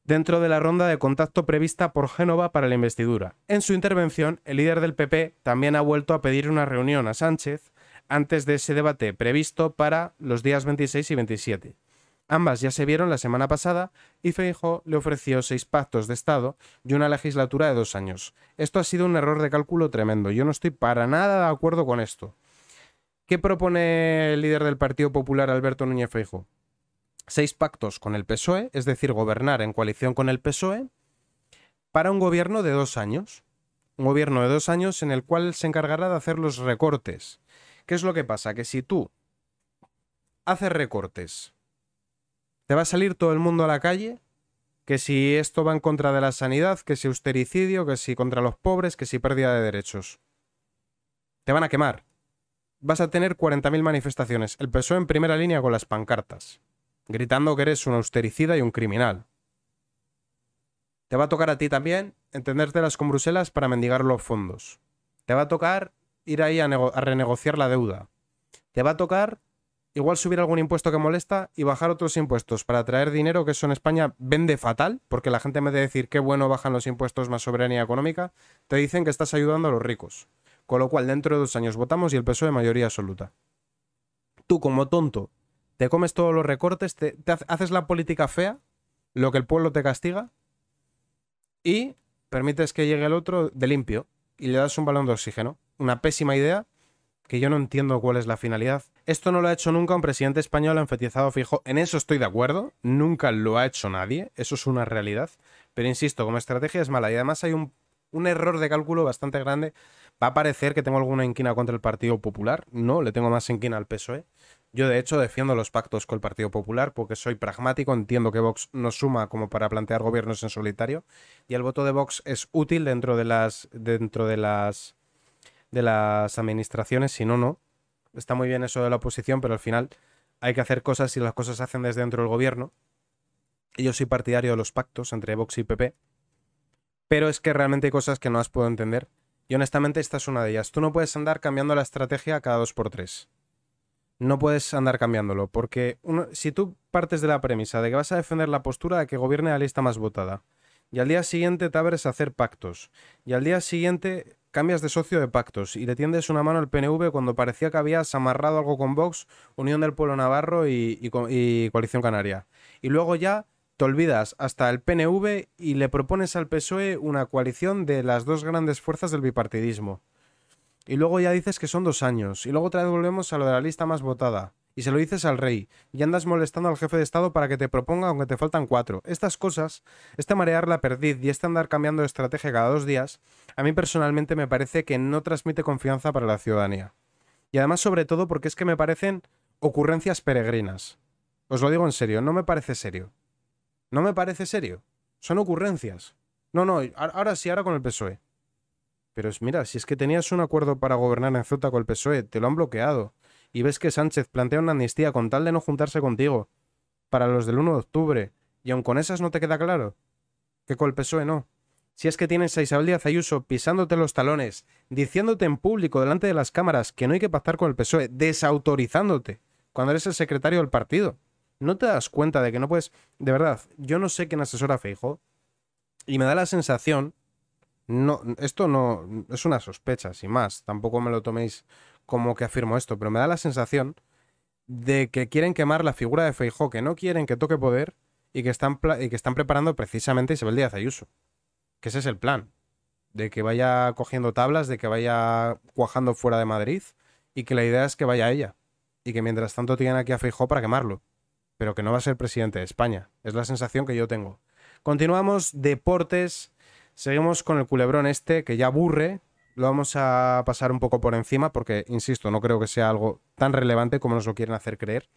Dentro de la ronda de contacto prevista por Génova para la investidura. En su intervención, el líder del PP también ha vuelto a pedir una reunión a Sánchez antes de ese debate previsto para los días 26 y 27. Ambas ya se vieron la semana pasada y Feijo le ofreció seis pactos de Estado y una legislatura de dos años. Esto ha sido un error de cálculo tremendo. Yo no estoy para nada de acuerdo con esto. ¿Qué propone el líder del Partido Popular, Alberto Núñez Feijóo? Seis pactos con el PSOE, es decir, gobernar en coalición con el PSOE, para un gobierno de dos años. Un gobierno de dos años en el cual se encargará de hacer los recortes ¿Qué es lo que pasa? Que si tú haces recortes, te va a salir todo el mundo a la calle, que si esto va en contra de la sanidad, que si austericidio, que si contra los pobres, que si pérdida de derechos. Te van a quemar. Vas a tener 40.000 manifestaciones, el PSOE en primera línea con las pancartas, gritando que eres un austericida y un criminal. Te va a tocar a ti también entendértelas con Bruselas para mendigar los fondos. Te va a tocar ir ahí a, renegociar la deuda. Te va a tocar igual subir algún impuesto que molesta y bajar otros impuestos para traer dinero, que eso en España vende fatal, porque la gente me vez de decir qué bueno bajan los impuestos más soberanía económica, te dicen que estás ayudando a los ricos. Con lo cual, dentro de dos años votamos y el peso de mayoría absoluta. Tú, como tonto, te comes todos los recortes, te haces la política fea, lo que el pueblo te castiga, y permites que llegue el otro de limpio y le das un balón de oxígeno una pésima idea que yo no entiendo cuál es la finalidad. Esto no lo ha hecho nunca un presidente español enfatizado fijo. En eso estoy de acuerdo. Nunca lo ha hecho nadie. Eso es una realidad. Pero insisto, como estrategia es mala. Y además hay un, error de cálculo bastante grande. Va a parecer que tengo alguna inquina contra el Partido Popular. No, le tengo más inquina al PSOE. Yo, de hecho, defiendo los pactos con el Partido Popular porque soy pragmático, entiendo que Vox no suma como para plantear gobiernos en solitario y el voto de Vox es útil dentro de las, dentro de las de las administraciones, si no, no. Está muy bien eso de la oposición, pero al final hay que hacer cosas y las cosas se hacen desde dentro del gobierno. Y yo soy partidario de los pactos entre Vox y PP. Pero es que realmente hay cosas que no has puedo entender. Y honestamente esta es una de ellas. Tú no puedes andar cambiando la estrategia cada dos por tres. No puedes andar cambiándolo, porque si tú partes de la premisa de que vas a defender la postura de que gobierne la lista más votada, y al día siguiente te abres a hacer pactos, y al día siguiente Cambias de socio de pactos y le tiendes una mano al PNV cuando parecía que habías amarrado algo con Vox, Unión del Pueblo Navarro y, Coalición Canaria. Y luego ya te olvidas hasta el PNV y le propones al PSOE una coalición de las dos grandes fuerzas del bipartidismo. Y luego ya dices que son dos años. Y luego otra vez volvemos a lo de la lista más votada y se lo dices al rey, y andas molestando al jefe de Estado para que te proponga aunque te faltan cuatro. Estas cosas, este marear la perdiz y este andar cambiando de estrategia cada dos días, a mí personalmente me parece que no transmite confianza para la ciudadanía. Y además sobre todo porque es que me parecen ocurrencias peregrinas. Os lo digo en serio, no me parece serio. No me parece serio. Son ocurrencias. No, no, ahora sí, ahora con el PSOE. Pero mira, si es que tenías un acuerdo para gobernar en Z con el PSOE, te lo han bloqueado y ves que Sánchez plantea una amnistía con tal de no juntarse contigo, para los del 1 de octubre, y aun con esas no te queda claro, que con el PSOE no. Si es que tienes a Isabel Díaz Ayuso pisándote los talones, diciéndote en público delante de las cámaras que no hay que pactar con el PSOE, desautorizándote, cuando eres el secretario del partido. ¿No te das cuenta de que no puedes? De verdad, yo no sé quién asesora a Feijo y me da la sensación, no, esto no es una sospecha, sin más, tampoco me lo toméis como que afirmo esto, pero me da la sensación de que quieren quemar la figura de Feijó, que no quieren que toque poder y que están, y que están preparando precisamente Isabel Díaz Ayuso. Que ese es el plan. De que vaya cogiendo tablas, de que vaya cuajando fuera de Madrid y que la idea es que vaya ella. Y que mientras tanto tienen aquí a Feijó para quemarlo. Pero que no va a ser presidente de España. Es la sensación que yo tengo. Continuamos, deportes. Seguimos con el culebrón este que ya aburre, lo vamos a pasar un poco por encima porque, insisto, no creo que sea algo tan relevante como nos lo quieren hacer creer.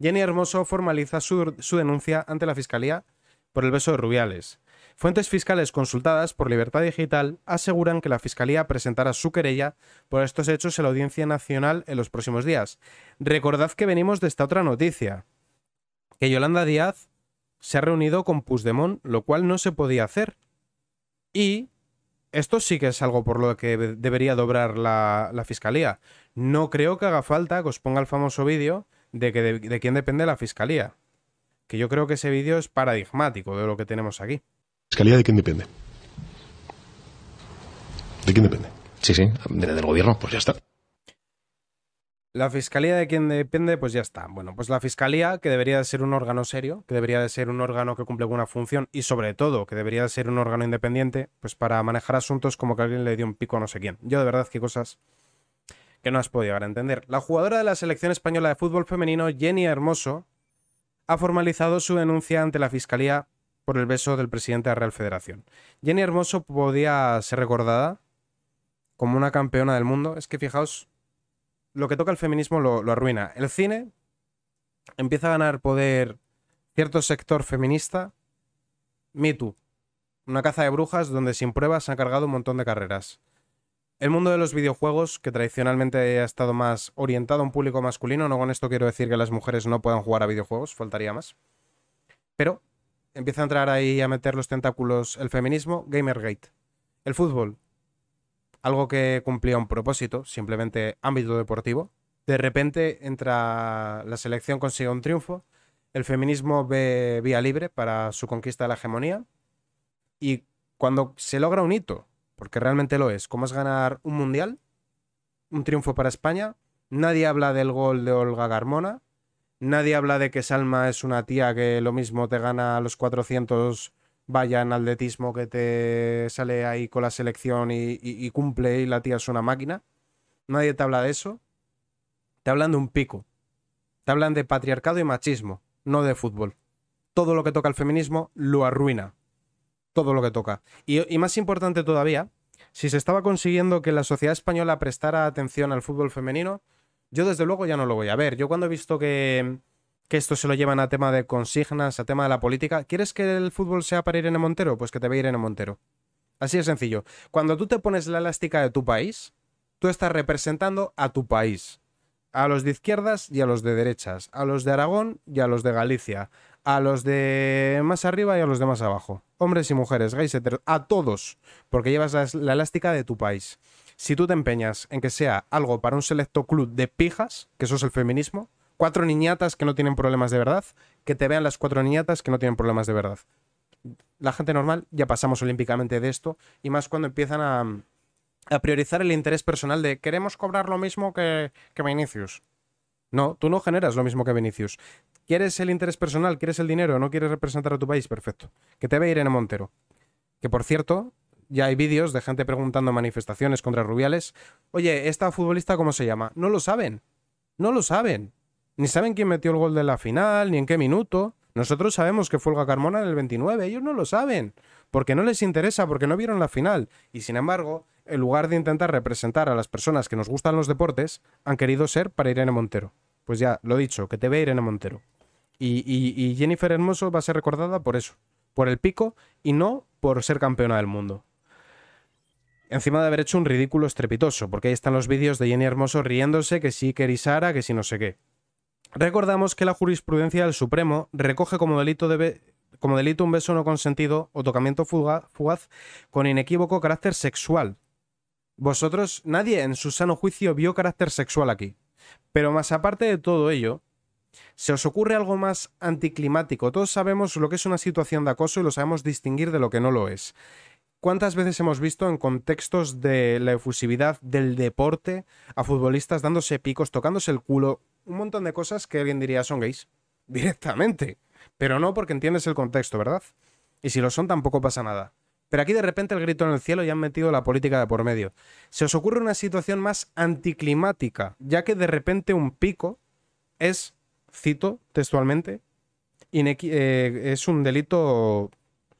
Jenny Hermoso formaliza su, denuncia ante la Fiscalía por el beso de Rubiales. Fuentes fiscales consultadas por Libertad Digital aseguran que la Fiscalía presentará su querella por estos hechos en la Audiencia Nacional en los próximos días. Recordad que venimos de esta otra noticia, que Yolanda Díaz se ha reunido con Puigdemont, lo cual no se podía hacer. Y esto sí que es algo por lo que debería dobrar la, fiscalía. No creo que haga falta que os ponga el famoso vídeo de, de, de quién depende la fiscalía. Que yo creo que ese vídeo es paradigmático de lo que tenemos aquí. ¿Fiscalía de quién depende? ¿De quién depende? Sí, sí, del gobierno, pues ya está. La fiscalía de quien depende, pues ya está. Bueno, pues la fiscalía, que debería de ser un órgano serio, que debería de ser un órgano que cumple una función y sobre todo que debería de ser un órgano independiente, pues para manejar asuntos como que alguien le dio un pico a no sé quién. Yo de verdad que cosas que no has podido llegar a entender. La jugadora de la selección española de fútbol femenino, Jenny Hermoso, ha formalizado su denuncia ante la fiscalía por el beso del presidente de la Real Federación. Jenny Hermoso podía ser recordada como una campeona del mundo. Es que fijaos lo que toca el feminismo lo, arruina. El cine empieza a ganar poder cierto sector feminista. Me una caza de brujas donde sin pruebas se han cargado un montón de carreras. El mundo de los videojuegos, que tradicionalmente ha estado más orientado a un público masculino, no con esto quiero decir que las mujeres no puedan jugar a videojuegos, faltaría más. Pero empieza a entrar ahí a meter los tentáculos el feminismo, Gamergate. El fútbol, algo que cumplía un propósito, simplemente ámbito deportivo. De repente entra la selección, consigue un triunfo, el feminismo ve vía libre para su conquista de la hegemonía y cuando se logra un hito, porque realmente lo es, como es ganar un mundial, un triunfo para España, nadie habla del gol de Olga Garmona, nadie habla de que Salma es una tía que lo mismo te gana los 400 vaya en atletismo que te sale ahí con la selección y, cumple y la tía es una máquina. Nadie te habla de eso. Te hablan de un pico. Te hablan de patriarcado y machismo, no de fútbol. Todo lo que toca el feminismo lo arruina. Todo lo que toca. y más importante todavía, si se estaba consiguiendo que la sociedad española prestara atención al fútbol femenino, yo desde luego ya no lo voy a ver. Yo cuando he visto que, que esto se lo llevan a tema de consignas, a tema de la política. ¿Quieres que el fútbol sea para Irene Montero? Pues que te vea Irene Montero. Así de sencillo. Cuando tú te pones la elástica de tu país, tú estás representando a tu país. A los de izquierdas y a los de derechas. A los de Aragón y a los de Galicia. A los de más arriba y a los de más abajo. Hombres y mujeres, gays, A todos. Porque llevas la elástica de tu país. Si tú te empeñas en que sea algo para un selecto club de pijas, que eso es el feminismo, cuatro niñatas que no tienen problemas de verdad, que te vean las cuatro niñatas que no tienen problemas de verdad. La gente normal ya pasamos olímpicamente de esto, y más cuando empiezan a, priorizar el interés personal de queremos cobrar lo mismo que, que Vinicius. No, tú no generas lo mismo que Vinicius. ¿Quieres el interés personal? ¿Quieres el dinero? ¿No quieres representar a tu país? Perfecto. Que te vea Irene Montero. Que por cierto, ya hay vídeos de gente preguntando manifestaciones contra Rubiales. Oye, ¿esta futbolista cómo se llama? No lo saben. No lo saben. Ni saben quién metió el gol de la final, ni en qué minuto. Nosotros sabemos que fue el Carmona en el 29, ellos no lo saben, porque no les interesa, porque no vieron la final. Y sin embargo, en lugar de intentar representar a las personas que nos gustan los deportes, han querido ser para Irene Montero. Pues ya, lo he dicho, que te ve Irene Montero. Y, y Jennifer Hermoso va a ser recordada por eso, por el pico y no por ser campeona del mundo. Encima de haber hecho un ridículo estrepitoso, porque ahí están los vídeos de Jenny Hermoso riéndose que sí, que erisara, que sí, no sé qué. Recordamos que la jurisprudencia del Supremo recoge como delito un beso no consentido o tocamiento fugaz con inequívoco carácter sexual. Vosotros, nadie en su sano juicio vio carácter sexual aquí. Pero más aparte de todo ello, ¿se os ocurre algo más anticlimático? Todos sabemos lo que es una situación de acoso y lo sabemos distinguir de lo que no lo es. ¿Cuántas veces hemos visto en contextos de la efusividad del deporte a futbolistas dándose picos, tocándose el culo, un montón de cosas que alguien diría son gays directamente. Pero no porque entiendes el contexto, ¿verdad? Y si lo son tampoco pasa nada. Pero aquí de repente el grito en el cielo y han metido la política de por medio. Se os ocurre una situación más anticlimática, ya que de repente un pico es, cito textualmente, eh, es un delito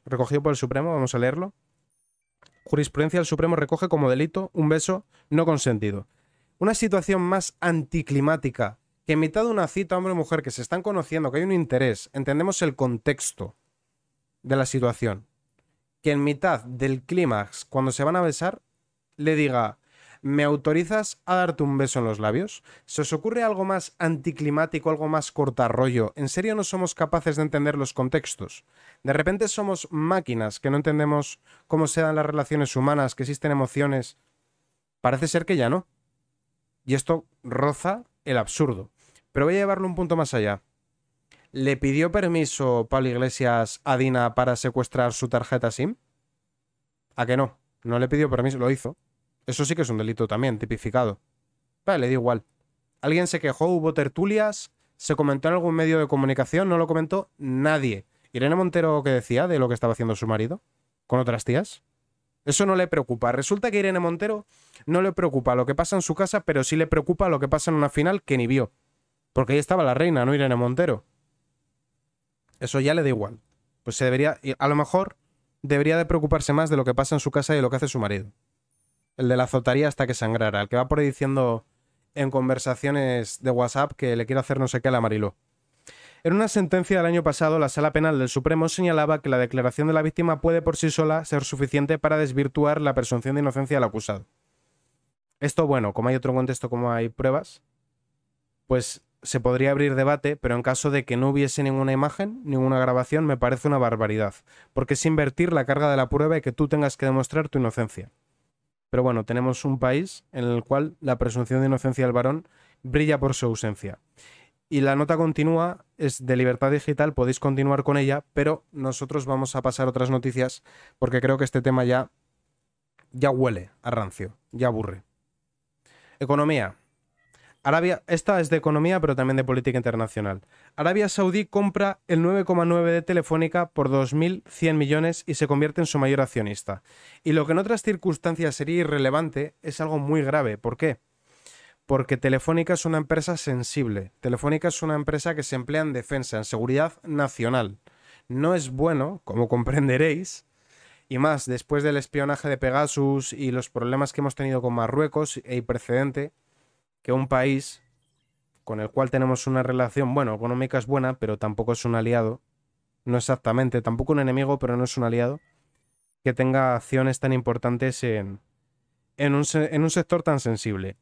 recogido por el Supremo, vamos a leerlo. Jurisprudencia del Supremo recoge como delito un beso no consentido. Una situación más anticlimática en mitad de una cita, hombre o mujer, que se están conociendo, que hay un interés, entendemos el contexto de la situación. Que en mitad del clímax, cuando se van a besar, le diga, ¿me autorizas a darte un beso en los labios? ¿Se os ocurre algo más anticlimático, algo más cortarrollo? ¿En serio no somos capaces de entender los contextos? De repente somos máquinas que no entendemos cómo se dan las relaciones humanas, que existen emociones. Parece ser que ya no. Y esto roza el absurdo. Pero voy a llevarlo un punto más allá. ¿Le pidió permiso Pablo Iglesias a Dina para secuestrar su tarjeta SIM? ¿A que no? No le pidió permiso, lo hizo. Eso sí que es un delito también, tipificado. Vale, le dio igual. Alguien se quejó, hubo tertulias, se comentó en algún medio de comunicación, no lo comentó nadie. Irene Montero, ¿qué decía de lo que estaba haciendo su marido? ¿Con otras tías? Eso no le preocupa. Resulta que Irene Montero no le preocupa lo que pasa en su casa, pero sí le preocupa lo que pasa en una final que ni vio. Porque ahí estaba la reina, no Irene Montero. Eso ya le da igual. Pues se debería, a lo mejor debería de preocuparse más de lo que pasa en su casa y de lo que hace su marido. El de la azotaría hasta que sangrara, el que va por ahí diciendo en conversaciones de WhatsApp que le quiere hacer no sé qué a la Mariló. En una sentencia del año pasado, la Sala Penal del Supremo señalaba que la declaración de la víctima puede por sí sola ser suficiente para desvirtuar la presunción de inocencia del acusado. Esto, bueno, como hay otro contexto, como hay pruebas, pues se podría abrir debate, pero en caso de que no hubiese ninguna imagen, ninguna grabación, me parece una barbaridad, porque es invertir la carga de la prueba y que tú tengas que demostrar tu inocencia. Pero bueno, tenemos un país en el cual la presunción de inocencia del varón brilla por su ausencia. Y la nota continúa, es de libertad digital, podéis continuar con ella, pero nosotros vamos a pasar otras noticias porque creo que este tema ya, ya huele a rancio, ya aburre. Economía. Arabia, esta es de economía, pero también de política internacional. Arabia Saudí compra el 9,9 de Telefónica por 2.100 millones y se convierte en su mayor accionista. Y lo que en otras circunstancias sería irrelevante es algo muy grave. ¿Por qué? Porque Telefónica es una empresa sensible. Telefónica es una empresa que se emplea en defensa, en seguridad nacional. No es bueno, como comprenderéis, y más después del espionaje de Pegasus y los problemas que hemos tenido con Marruecos y precedente, que un país con el cual tenemos una relación, bueno, económica es buena, pero tampoco es un aliado, no exactamente, tampoco un enemigo, pero no es un aliado, que tenga acciones tan importantes en, un, un sector tan sensible.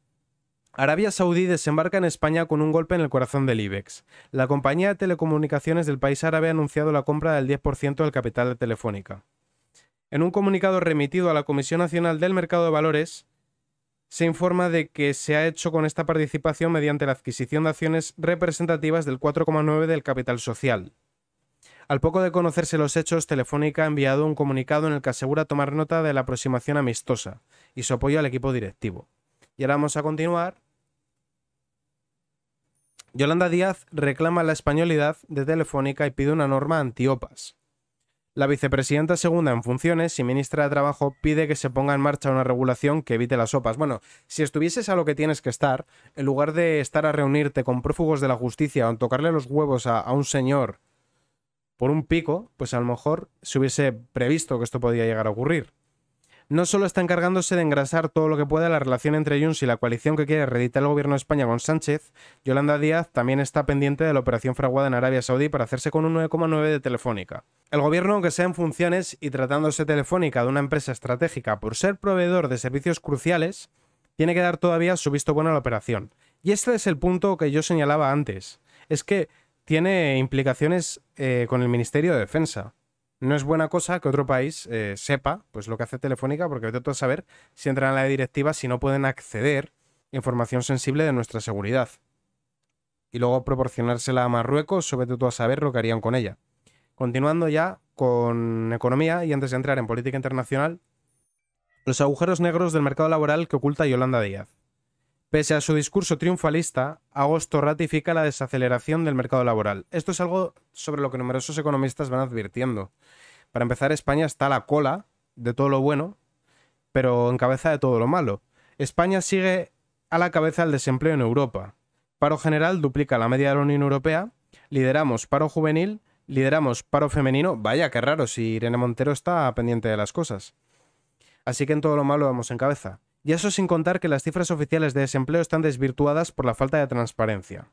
Arabia Saudí desembarca en España con un golpe en el corazón del IBEX. La compañía de telecomunicaciones del país árabe ha anunciado la compra del 10% del capital de Telefónica. En un comunicado remitido a la Comisión Nacional del Mercado de Valores, se informa de que se ha hecho con esta participación mediante la adquisición de acciones representativas del 4,9 del capital social. Al poco de conocerse los hechos, Telefónica ha enviado un comunicado en el que asegura tomar nota de la aproximación amistosa y su apoyo al equipo directivo. Y ahora vamos a continuar. Yolanda Díaz reclama la españolidad de Telefónica y pide una norma antiopas. La vicepresidenta segunda en funciones y ministra de Trabajo pide que se ponga en marcha una regulación que evite las sopas. Bueno, si estuvieses a lo que tienes que estar, en lugar de estar a reunirte con prófugos de la justicia o en tocarle los huevos a, a un señor por un pico, pues a lo mejor se hubiese previsto que esto podía llegar a ocurrir no solo está encargándose de engrasar todo lo que pueda la relación entre Junts y la coalición que quiere reeditar el gobierno de España con Sánchez, Yolanda Díaz también está pendiente de la operación fraguada en Arabia Saudí para hacerse con un 9,9 de Telefónica. El gobierno, aunque sea en funciones y tratándose Telefónica de una empresa estratégica por ser proveedor de servicios cruciales, tiene que dar todavía su visto bueno a la operación. Y este es el punto que yo señalaba antes. Es que tiene implicaciones eh, con el Ministerio de Defensa no es buena cosa que otro país eh, sepa pues, lo que hace Telefónica, porque vete a saber si entran a la directiva si no pueden acceder a información sensible de nuestra seguridad. Y luego proporcionársela a Marruecos, sobre todo a saber lo que harían con ella. Continuando ya con economía y antes de entrar en política internacional, los agujeros negros del mercado laboral que oculta Yolanda Díaz. Pese a su discurso triunfalista, agosto ratifica la desaceleración del mercado laboral. Esto es algo sobre lo que numerosos economistas van advirtiendo. Para empezar, España está a la cola de todo lo bueno, pero en cabeza de todo lo malo. España sigue a la cabeza del desempleo en Europa. Paro general duplica la media de la Unión Europea, lideramos paro juvenil, lideramos paro femenino. Vaya, qué raro si Irene Montero está pendiente de las cosas. Así que en todo lo malo vamos en cabeza y eso sin contar que las cifras oficiales de desempleo están desvirtuadas por la falta de transparencia.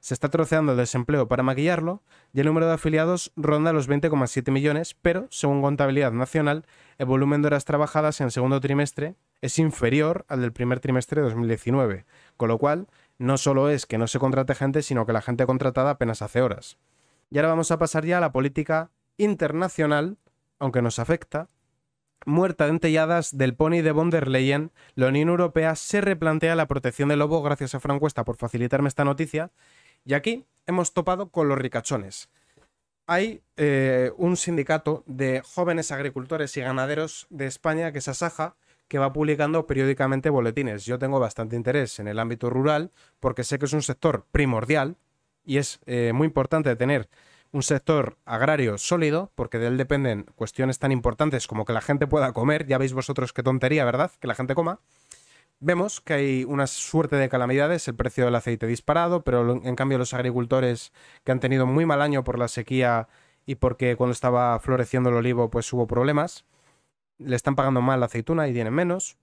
Se está troceando el desempleo para maquillarlo y el número de afiliados ronda los 20,7 millones, pero, según Contabilidad Nacional, el volumen de horas trabajadas en el segundo trimestre es inferior al del primer trimestre de 2019, con lo cual no solo es que no se contrate gente, sino que la gente contratada apenas hace horas. Y ahora vamos a pasar ya a la política internacional, aunque nos afecta, muerta de entelladas del pony de von der Leyen, la Unión Europea se replantea la protección del lobo gracias a Francuesta por facilitarme esta noticia. Y aquí hemos topado con los ricachones. Hay eh, un sindicato de jóvenes agricultores y ganaderos de España que es Asaja, que va publicando periódicamente boletines. Yo tengo bastante interés en el ámbito rural porque sé que es un sector primordial y es eh, muy importante tener un sector agrario sólido, porque de él dependen cuestiones tan importantes como que la gente pueda comer, ya veis vosotros qué tontería, ¿verdad? Que la gente coma. Vemos que hay una suerte de calamidades, el precio del aceite disparado, pero en cambio los agricultores que han tenido muy mal año por la sequía y porque cuando estaba floreciendo el olivo pues hubo problemas, le están pagando mal la aceituna y tienen menos.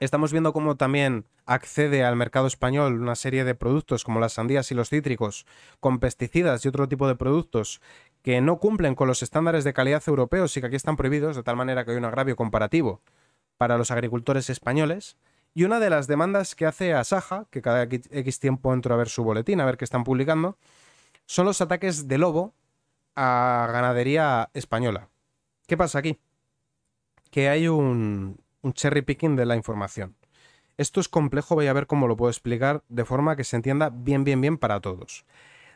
Estamos viendo cómo también accede al mercado español una serie de productos como las sandías y los cítricos, con pesticidas y otro tipo de productos que no cumplen con los estándares de calidad europeos y que aquí están prohibidos, de tal manera que hay un agravio comparativo para los agricultores españoles. Y una de las demandas que hace Asaja, que cada X tiempo entro a ver su boletín, a ver qué están publicando, son los ataques de lobo a ganadería española. ¿Qué pasa aquí? Que hay un un cherry picking de la información. Esto es complejo, voy a ver cómo lo puedo explicar de forma que se entienda bien, bien, bien para todos.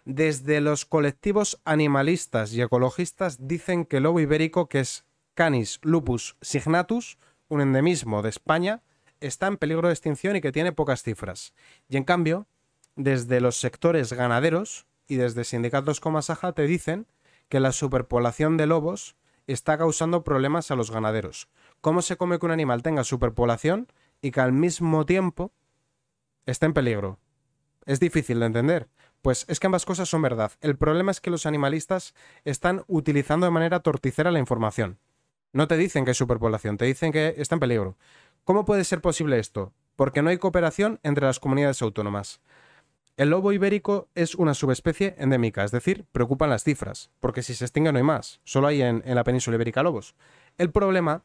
Desde los colectivos animalistas y ecologistas dicen que el lobo ibérico, que es Canis lupus signatus, un endemismo de España, está en peligro de extinción y que tiene pocas cifras. Y en cambio, desde los sectores ganaderos y desde sindicatos como Asaja te dicen que la superpoblación de lobos está causando problemas a los ganaderos, ¿Cómo se come que un animal tenga superpoblación y que al mismo tiempo esté en peligro? Es difícil de entender. Pues es que ambas cosas son verdad. El problema es que los animalistas están utilizando de manera torticera la información. No te dicen que hay superpoblación, te dicen que está en peligro. ¿Cómo puede ser posible esto? Porque no hay cooperación entre las comunidades autónomas. El lobo ibérico es una subespecie endémica, es decir, preocupan las cifras, porque si se extingue no hay más, solo hay en, en la península ibérica lobos. El problema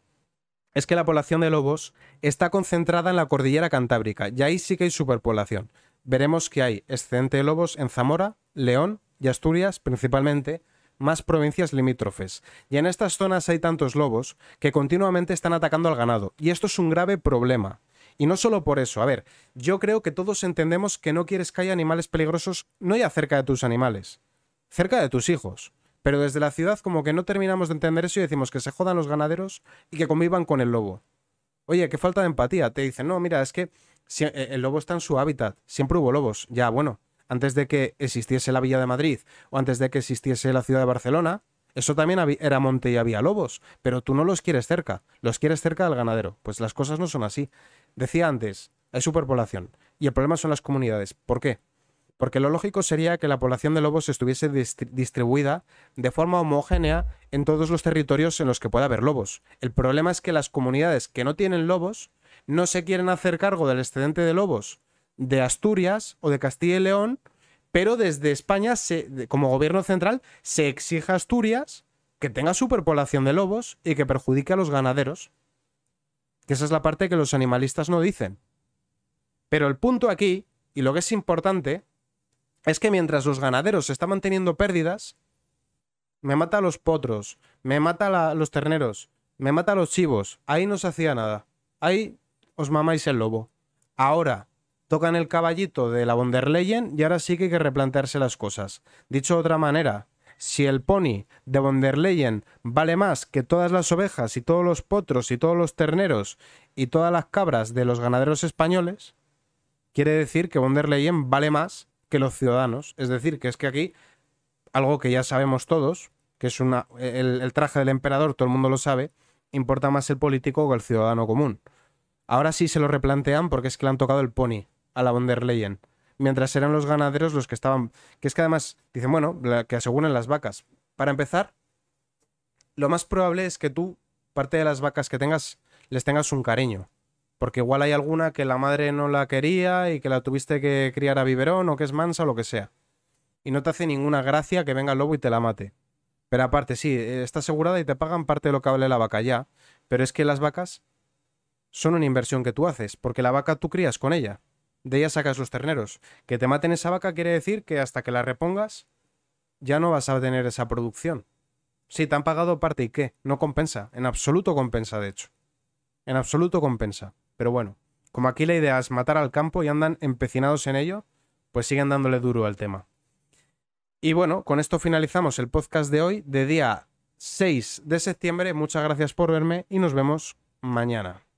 es que la población de lobos está concentrada en la cordillera cantábrica y ahí sí que hay superpoblación. Veremos que hay excedente de lobos en Zamora, León y Asturias principalmente, más provincias limítrofes. Y en estas zonas hay tantos lobos que continuamente están atacando al ganado. Y esto es un grave problema. Y no solo por eso, a ver, yo creo que todos entendemos que no quieres que haya animales peligrosos no ya cerca de tus animales, cerca de tus hijos. Pero desde la ciudad como que no terminamos de entender eso y decimos que se jodan los ganaderos y que convivan con el lobo. Oye, qué falta de empatía. Te dicen, no, mira, es que eh, el lobo está en su hábitat. Siempre hubo lobos. Ya, bueno, antes de que existiese la Villa de Madrid o antes de que existiese la ciudad de Barcelona, eso también era monte y había lobos, pero tú no los quieres cerca, los quieres cerca del ganadero. Pues las cosas no son así. Decía antes, hay superpoblación y el problema son las comunidades. ¿Por qué? porque lo lógico sería que la población de lobos estuviese distribuida de forma homogénea en todos los territorios en los que pueda haber lobos. El problema es que las comunidades que no tienen lobos no se quieren hacer cargo del excedente de lobos de Asturias o de Castilla y León, pero desde España, como gobierno central, se exige a Asturias que tenga superpoblación de lobos y que perjudique a los ganaderos. Que esa es la parte que los animalistas no dicen. Pero el punto aquí, y lo que es importante, es que mientras los ganaderos estaban teniendo pérdidas, me mata a los potros, me mata a los terneros, me mata a los chivos. Ahí no se hacía nada. Ahí os mamáis el lobo. Ahora tocan el caballito de la von Leyen y ahora sí que hay que replantearse las cosas. Dicho de otra manera, si el pony de von Leyen vale más que todas las ovejas y todos los potros y todos los terneros y todas las cabras de los ganaderos españoles, quiere decir que von Leyen vale más que los ciudadanos. Es decir, que es que aquí, algo que ya sabemos todos, que es una, el, traje del emperador, todo el mundo lo sabe, importa más el político que el ciudadano común. Ahora sí se lo replantean porque es que le han tocado el pony a la von der Leyen. Mientras eran los ganaderos los que estaban. Que es que además dicen, bueno, que aseguren las vacas. Para empezar, lo más probable es que tú, parte de las vacas que tengas, les tengas un cariño. Porque igual hay alguna que la madre no la quería y que la tuviste que criar a biberón o que es mansa o lo que sea. Y no te hace ninguna gracia que venga el lobo y te la mate. Pero aparte, sí, eh, está asegurada y te pagan parte de lo que vale la vaca ya. Pero es que las vacas son una inversión que tú haces, porque la vaca tú crías con ella. De ella sacas los terneros. Que te maten esa vaca quiere decir que hasta que la repongas ya no vas a tener esa producción. Sí, te han pagado parte y qué. No compensa. En absoluto compensa, de hecho. En absoluto compensa. Pero bueno, como aquí la idea es matar al campo y andan empecinados en ello, pues siguen dándole duro al tema. Y bueno, con esto finalizamos el podcast de hoy, de día 6 de septiembre. Muchas gracias por verme y nos vemos mañana.